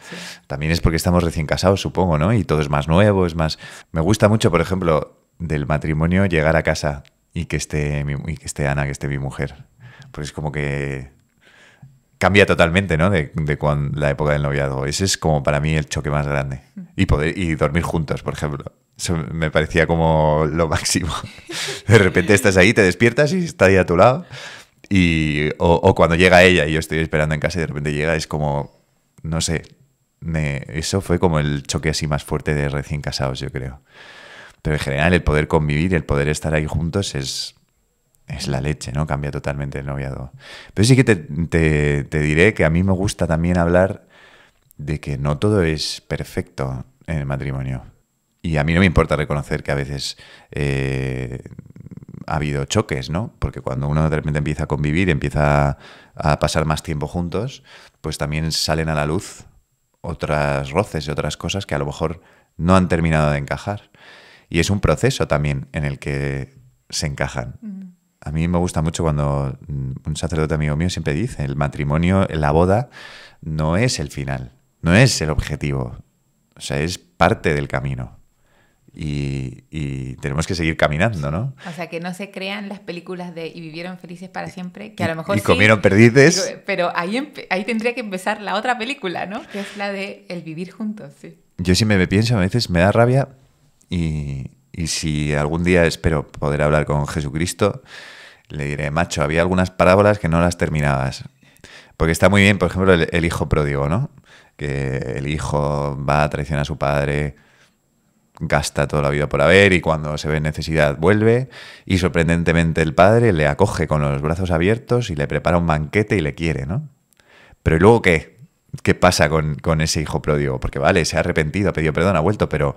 También es porque estamos recién casados, supongo, ¿no? Y todo es más nuevo, es más... Me gusta mucho, por ejemplo, del matrimonio llegar a casa y que esté, y que esté Ana, que esté mi mujer. Porque es como que cambia totalmente, ¿no? De, la época del noviazgo. Ese es como para mí el choque más grande. Mm. Y, poder, y dormir juntos, por ejemplo. Eso me parecía como lo máximo. De repente estás ahí, te despiertas y está ahí a tu lado. Y, o, cuando llega ella y yo estoy esperando en casa y de repente llega, es como, no sé, eso fue como el choque así más fuerte de recién casados, yo creo. Pero en general el poder convivir, el poder estar ahí juntos es, es la leche, ¿no? Cambia totalmente el noviado. Pero sí que te, diré que a mí me gusta también hablar de que no todo es perfecto en el matrimonio. Y a mí no me importa reconocer que a veces eh, ha habido choques, ¿no? Porque cuando uno de repente empieza a convivir, empieza a pasar más tiempo juntos, pues también salen a la luz otras roces y otras cosas que a lo mejor no han terminado de encajar. Y es un proceso también en el que se encajan. Mm. A mí me gusta mucho cuando mm, un sacerdote amigo mío siempre dice, el matrimonio, la boda, no es el final, no es el objetivo, o sea, es parte del camino. Y, tenemos que seguir caminando, ¿no? O sea, que no se crean las películas de y vivieron felices para siempre, que a lo mejor... Y comieron perdices. Pero ahí, ahí tendría que empezar la otra película, ¿no? Que es la de el vivir juntos, sí. Yo siempre me pienso, a veces me da rabia y, y si algún día espero poder hablar con Jesucristo, le diré, macho, había algunas parábolas que no las terminabas. Porque está muy bien, por ejemplo, el, hijo pródigo, ¿no? Que el hijo va a traicionar a su padre, gasta toda la vida por haber y cuando se ve necesidad vuelve y sorprendentemente el padre le acoge con los brazos abiertos y le prepara un banquete y le quiere, ¿no? Pero luego qué? ¿Qué pasa con, ese hijo pródigo? Porque vale, se ha arrepentido, ha pedido perdón, ha vuelto, pero,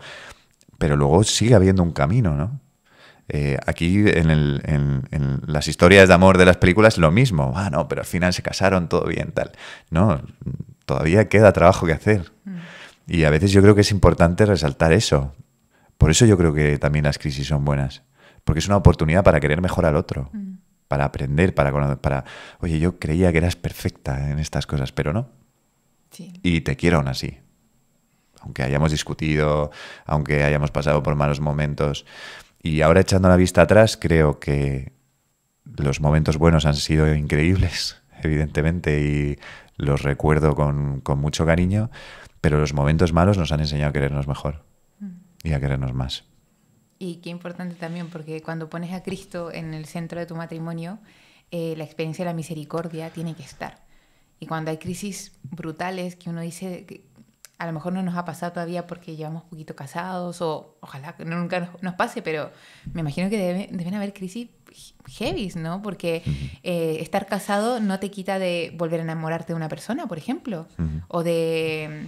pero luego sigue habiendo un camino, ¿no? Eh, aquí en, las historias de amor de las películas lo mismo. Ah, no, pero al final se casaron, todo bien, tal. No, todavía queda trabajo que hacer. Mm. Y a veces yo creo que es importante resaltar eso. Por eso yo creo que también las crisis son buenas. Porque es una oportunidad para querer mejor al otro. Mm. Para aprender, para Oye, yo creía que eras perfecta en estas cosas, pero no. Y te quiero aún así aunque hayamos discutido, aunque hayamos pasado por malos momentos. Y ahora echando la vista atrás, creo que los momentos buenos han sido increíbles, evidentemente, y los recuerdo con, mucho cariño, pero los momentos malos nos han enseñado a querernos mejor mm. y a querernos más. Y qué importante también, porque cuando pones a Cristo en el centro de tu matrimonio, eh, la experiencia de la misericordia tiene que estar. Y cuando hay crisis brutales que uno dice, a lo mejor no nos ha pasado todavía porque llevamos poquito casados o ojalá que nunca nos, pase, pero me imagino que deben haber crisis heavies, ¿no? Porque eh, estar casado no te quita de volver a enamorarte de una persona, por ejemplo, o de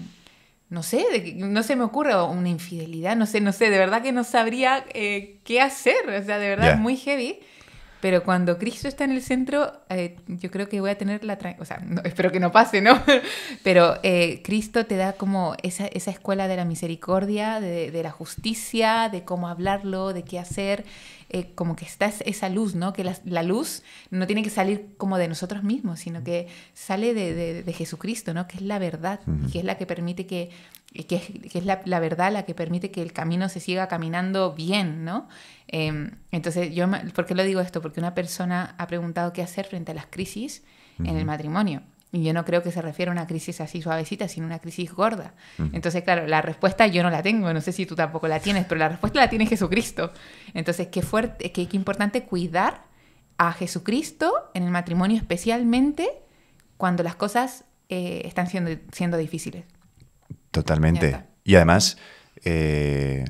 no sé, de, no se me ocurre una infidelidad, no sé, no sé, de verdad que no sabría eh, qué hacer, o sea, de verdad muy heavy. Pero cuando Cristo está en el centro, eh, yo creo que voy a tener la... O sea, espero que no pase, ¿no? Pero eh, Cristo te da como esa, escuela de la misericordia, de, la justicia, de cómo hablarlo, de qué hacer. Eh, como que está esa luz, ¿no? Que la, luz no tiene que salir como de nosotros mismos, sino que sale de, Jesucristo, ¿no? Que es la verdad, que es la que permite que que es, que es la, verdad la que permite que el camino se siga caminando bien, ¿no? Em, entonces, yo, ¿por qué lo digo esto? Porque una persona ha preguntado qué hacer frente a las crisis en el matrimonio. Y yo no creo que se refiera a una crisis así suavecita, sino una crisis gorda. Entonces, claro, la respuesta yo no la tengo, no sé si tú tampoco la tienes, pero la respuesta la tiene Jesucristo. Entonces, qué fuerte, qué, importante cuidar a Jesucristo en el matrimonio, especialmente cuando las cosas eh, están siendo, siendo difíciles. Totalmente. Y además, eh,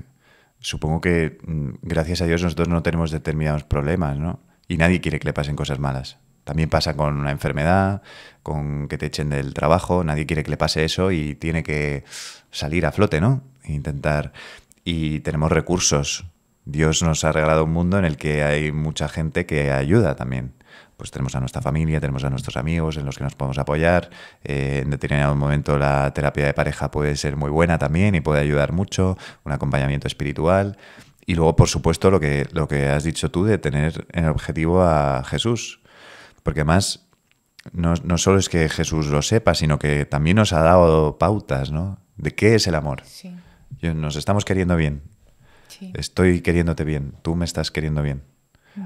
supongo que mm, gracias a Dios nosotros no tenemos determinados problemas, ¿no? Y nadie quiere que le pasen cosas malas. También pasa con una enfermedad, con que te echen del trabajo, nadie quiere que le pase eso y tiene que salir a flote, ¿no? E intentar. Y tenemos recursos. Dios nos ha regalado un mundo en el que hay mucha gente que ayuda también pues tenemos a nuestra familia, tenemos a nuestros amigos en los que nos podemos apoyar. Eh, en determinado momento la terapia de pareja puede ser muy buena también y puede ayudar mucho, un acompañamiento espiritual. Y luego, por supuesto, lo que, lo que has dicho tú de tener en el objetivo a Jesús. Porque además, no, no solo es que Jesús lo sepa, sino que también nos ha dado pautas, ¿no? De qué es el amor. Nos estamos queriendo bien. Estoy queriéndote bien. Tú me estás queriendo bien.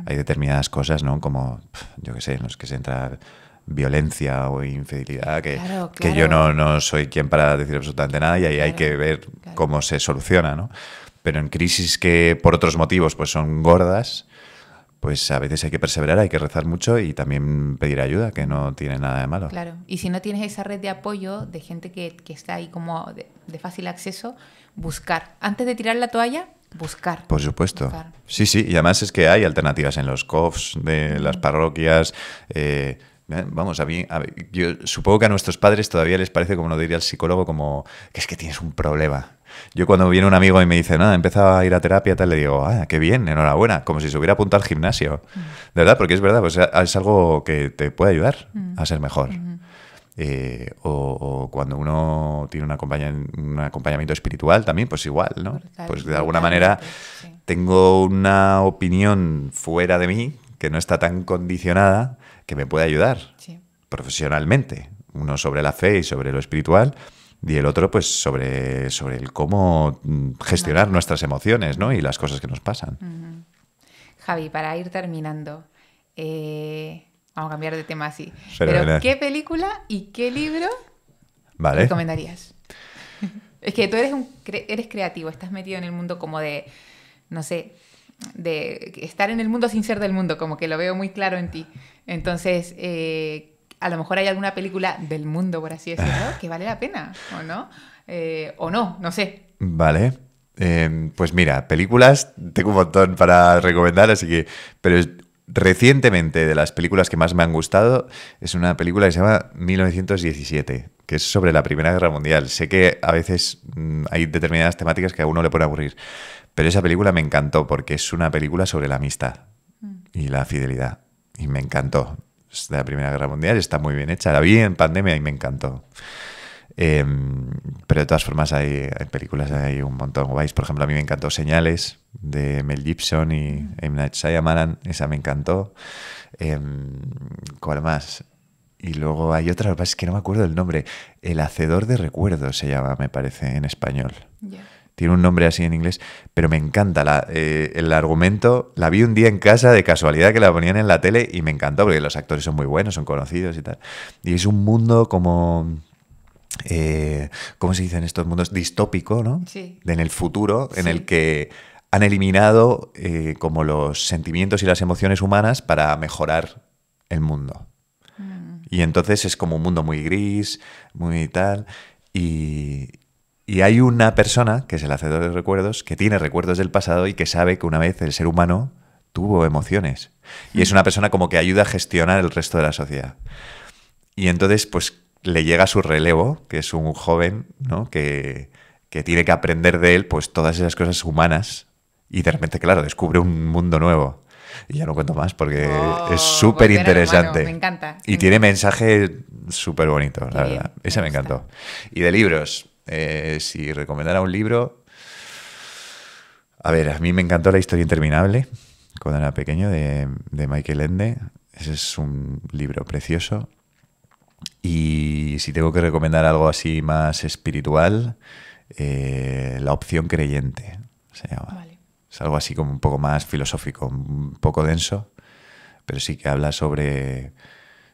Hay determinadas cosas, ¿no? Como, yo qué sé, en los que se entra violencia o infidelidad, que, que yo no, no, soy quien para decir absolutamente nada y ahí hay que ver cómo se soluciona, ¿no? Pero en crisis que por otros motivos pues son gordas, pues a veces hay que perseverar, hay que rezar mucho y también pedir ayuda, que no tiene nada de malo. Claro, y si no tienes esa red de apoyo de gente que, que está ahí como de, fácil acceso, buscar. Antes de tirar la toalla, Buscar. Por supuesto. Sí, sí, y además es que hay alternativas en los COFs de las parroquias. Eh, eh, vamos, a mí, yo supongo que a nuestros padres todavía les parece como lo diría el psicólogo, como que es que tienes un problema. Yo cuando viene un amigo y me dice, nada, empezaba a ir a terapia, tal, le digo, ah, qué bien, enhorabuena, como si se hubiera apuntado al gimnasio. De verdad, porque es verdad, pues es algo que te puede ayudar a ser mejor. Eh, o, cuando uno tiene un acompañamiento espiritual también, pues igual, ¿no? Pues de alguna manera tengo una opinión fuera de mí que no está tan condicionada que me puede ayudar profesionalmente. Uno sobre la fe y sobre lo espiritual, y el otro pues sobre, sobre el cómo gestionar nuestras emociones ¿no? y las cosas que nos pasan. Javi, para ir terminando, eh, Vamos a cambiar de tema así. Pero, ¿qué película y qué libro vale. recomendarías? es que tú eres, un, eres creativo, estás metido en el mundo como de, no sé, de estar en el mundo sin ser del mundo, como que lo veo muy claro en ti. Entonces, eh, a lo mejor hay alguna película del mundo, por así decirlo, ah. que vale la pena, ¿o no? Eh, o no, no sé. Vale. Eh, pues mira, películas tengo un montón para recomendar, así que. Pero recientemente de las películas que más me han gustado es una película que se llama 1917, que es sobre la Primera Guerra Mundial. Sé que a veces mm, hay determinadas temáticas que a uno le pueden aburrir, pero esa película me encantó porque es una película sobre la amistad mm. y la fidelidad. Y me encantó. Es de la Primera Guerra Mundial, está muy bien hecha. La vi en pandemia y me encantó. Em, pero de todas formas hay, películas, hay un montón vais Por ejemplo, a mí me encantó Señales de Mel Gibson y mm. M. Night Shyamalan, esa me encantó. Em, ¿Cuál más? Y luego hay otra, es que no me acuerdo el nombre. El Hacedor de Recuerdos se llama, me parece, en español. Tiene un nombre así en inglés, pero me encanta la, eh, el argumento. La vi un día en casa de casualidad que la ponían en la tele y me encantó porque los actores son muy buenos, son conocidos y tal. Y es un mundo como eh, ¿cómo se dice en estos mundos? Distópico, ¿no? Sí. De en el futuro, en el que han eliminado eh, como los sentimientos y las emociones humanas para mejorar el mundo. Mm. Y entonces es como un mundo muy gris, muy tal. Y, y hay una persona, que es el hacedor de recuerdos, que tiene recuerdos del pasado y que sabe que una vez el ser humano tuvo emociones. Y es mm. una persona como que ayuda a gestionar el resto de la sociedad. Y entonces, pues le llega su relevo, que es un joven, ¿no? Que, tiene que aprender de él, pues todas esas cosas humanas. Y de repente, claro, descubre un mundo nuevo. Y ya no cuento más porque oh, es súper interesante. Me encanta. Y tiene mensaje súper bonito, la verdad. Ese me, encantó. Y de libros, eh, si recomendara un libro. A ver, a mí me encantó La historia interminable cuando era pequeño de, de Michael Ende. Ese es un libro precioso. Y si tengo que recomendar algo así más espiritual, eh, La opción creyente se llama. Es algo así como un poco más filosófico, un poco denso, pero sí que habla sobre,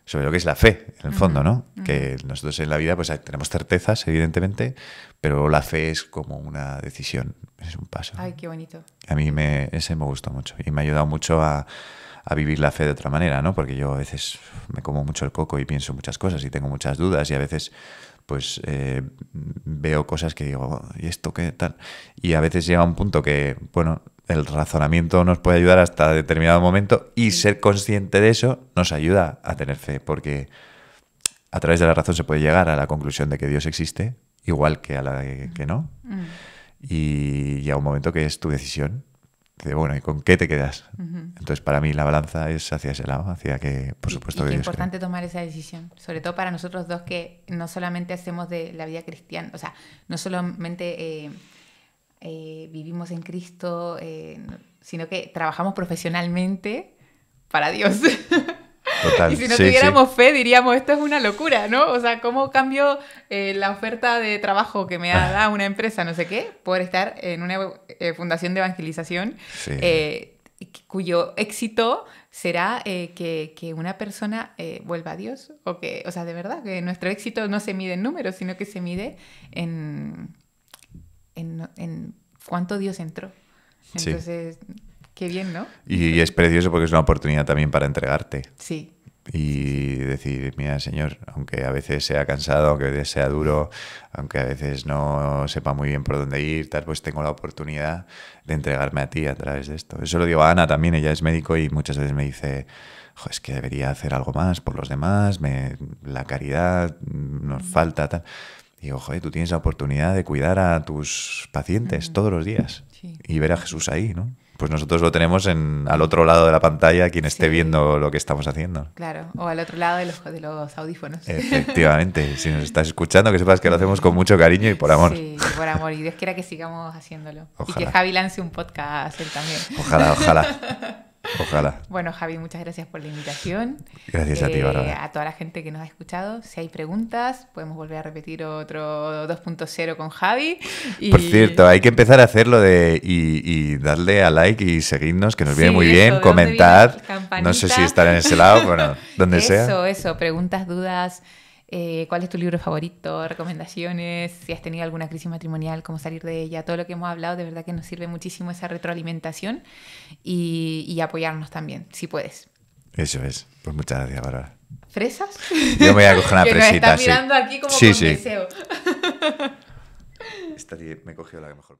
sobre lo que es la fe, en el fondo, ¿no? Que nosotros en la vida pues tenemos certezas, evidentemente, pero la fe es como una decisión, es un paso. Ay, qué bonito. A mí me, ese me gustó mucho y me ha ayudado mucho a a vivir la fe de otra manera, ¿no? Porque yo a veces me como mucho el coco y pienso muchas cosas y tengo muchas dudas y a veces pues eh, veo cosas que digo, oh, ¿y esto qué tal? Y a veces llega un punto que, bueno, el razonamiento nos puede ayudar hasta determinado momento y ser consciente de eso nos ayuda a tener fe, porque a través de la razón se puede llegar a la conclusión de que Dios existe, igual que a la que no. Mm. Y a un momento que es tu decisión dice, bueno, ¿y con qué te quedas? Entonces, para mí la balanza es hacia ese lado, hacia que, por supuesto, es importante tomar esa decisión, sobre todo para nosotros dos que no solamente hacemos de la vida cristiana, o sea, no solamente eh, eh, vivimos en Cristo, eh, sino que trabajamos profesionalmente para Dios. Y si no tuviéramos fe, diríamos, esto es una locura, ¿no? O sea, ¿cómo cambio eh, la oferta de trabajo que me ah. da una empresa, no sé qué, por estar en una eh, fundación de evangelización eh, cuyo éxito será que, que, una persona vuelva a Dios? O, que, o sea, de verdad, que nuestro éxito no se mide en números, sino que se mide en, en, en cuánto Dios entró. Entonces, Qué bien, ¿no? Y es precioso porque es una oportunidad también para entregarte. Sí. Y decir, mira, señor, aunque a veces sea cansado, aunque a veces sea duro, aunque a veces no sepa muy bien por dónde ir, tal, pues tengo la oportunidad de entregarme a ti a través de esto. Eso lo digo a Ana también, ella es médico y muchas veces me dice, jo, es que debería hacer algo más por los demás, me, la caridad nos falta, tal. Y digo, joder, tú tienes la oportunidad de cuidar a tus pacientes todos los días y ver a Jesús ahí, ¿no? pues nosotros lo tenemos en, al otro lado de la pantalla, quien esté viendo lo que estamos haciendo. Claro, o al otro lado de los, de los audífonos. Efectivamente, si nos estás escuchando, que sepas que lo hacemos con mucho cariño y por amor. Sí, por amor, y Dios quiera que sigamos haciéndolo. Y que Javi lance un podcast él también. Ojalá, ojalá. Ojalá. Bueno, Javi, muchas gracias por la invitación. Gracias a ti, eh, Bárbara. A toda la gente que nos ha escuchado. Si hay preguntas, podemos volver a repetir otro 2.0 con Javi. Por cierto, hay que empezar a hacerlo de y, darle a like y seguirnos, que nos viene muy bien. Comentar. No sé si estar en ese lado, bueno, donde sea. Eso, eso. Preguntas, dudas. Eh, cuál es tu libro favorito, recomendaciones, si has tenido alguna crisis matrimonial, cómo salir de ella, todo lo que hemos hablado, de verdad que nos sirve muchísimo esa retroalimentación y, apoyarnos también, si puedes. Eso es. Pues muchas gracias, Bárbara. ¿Fresas? Yo me voy a coger una fresita. Me mirando aquí como sí, deseo. Esta me cogió la mejor.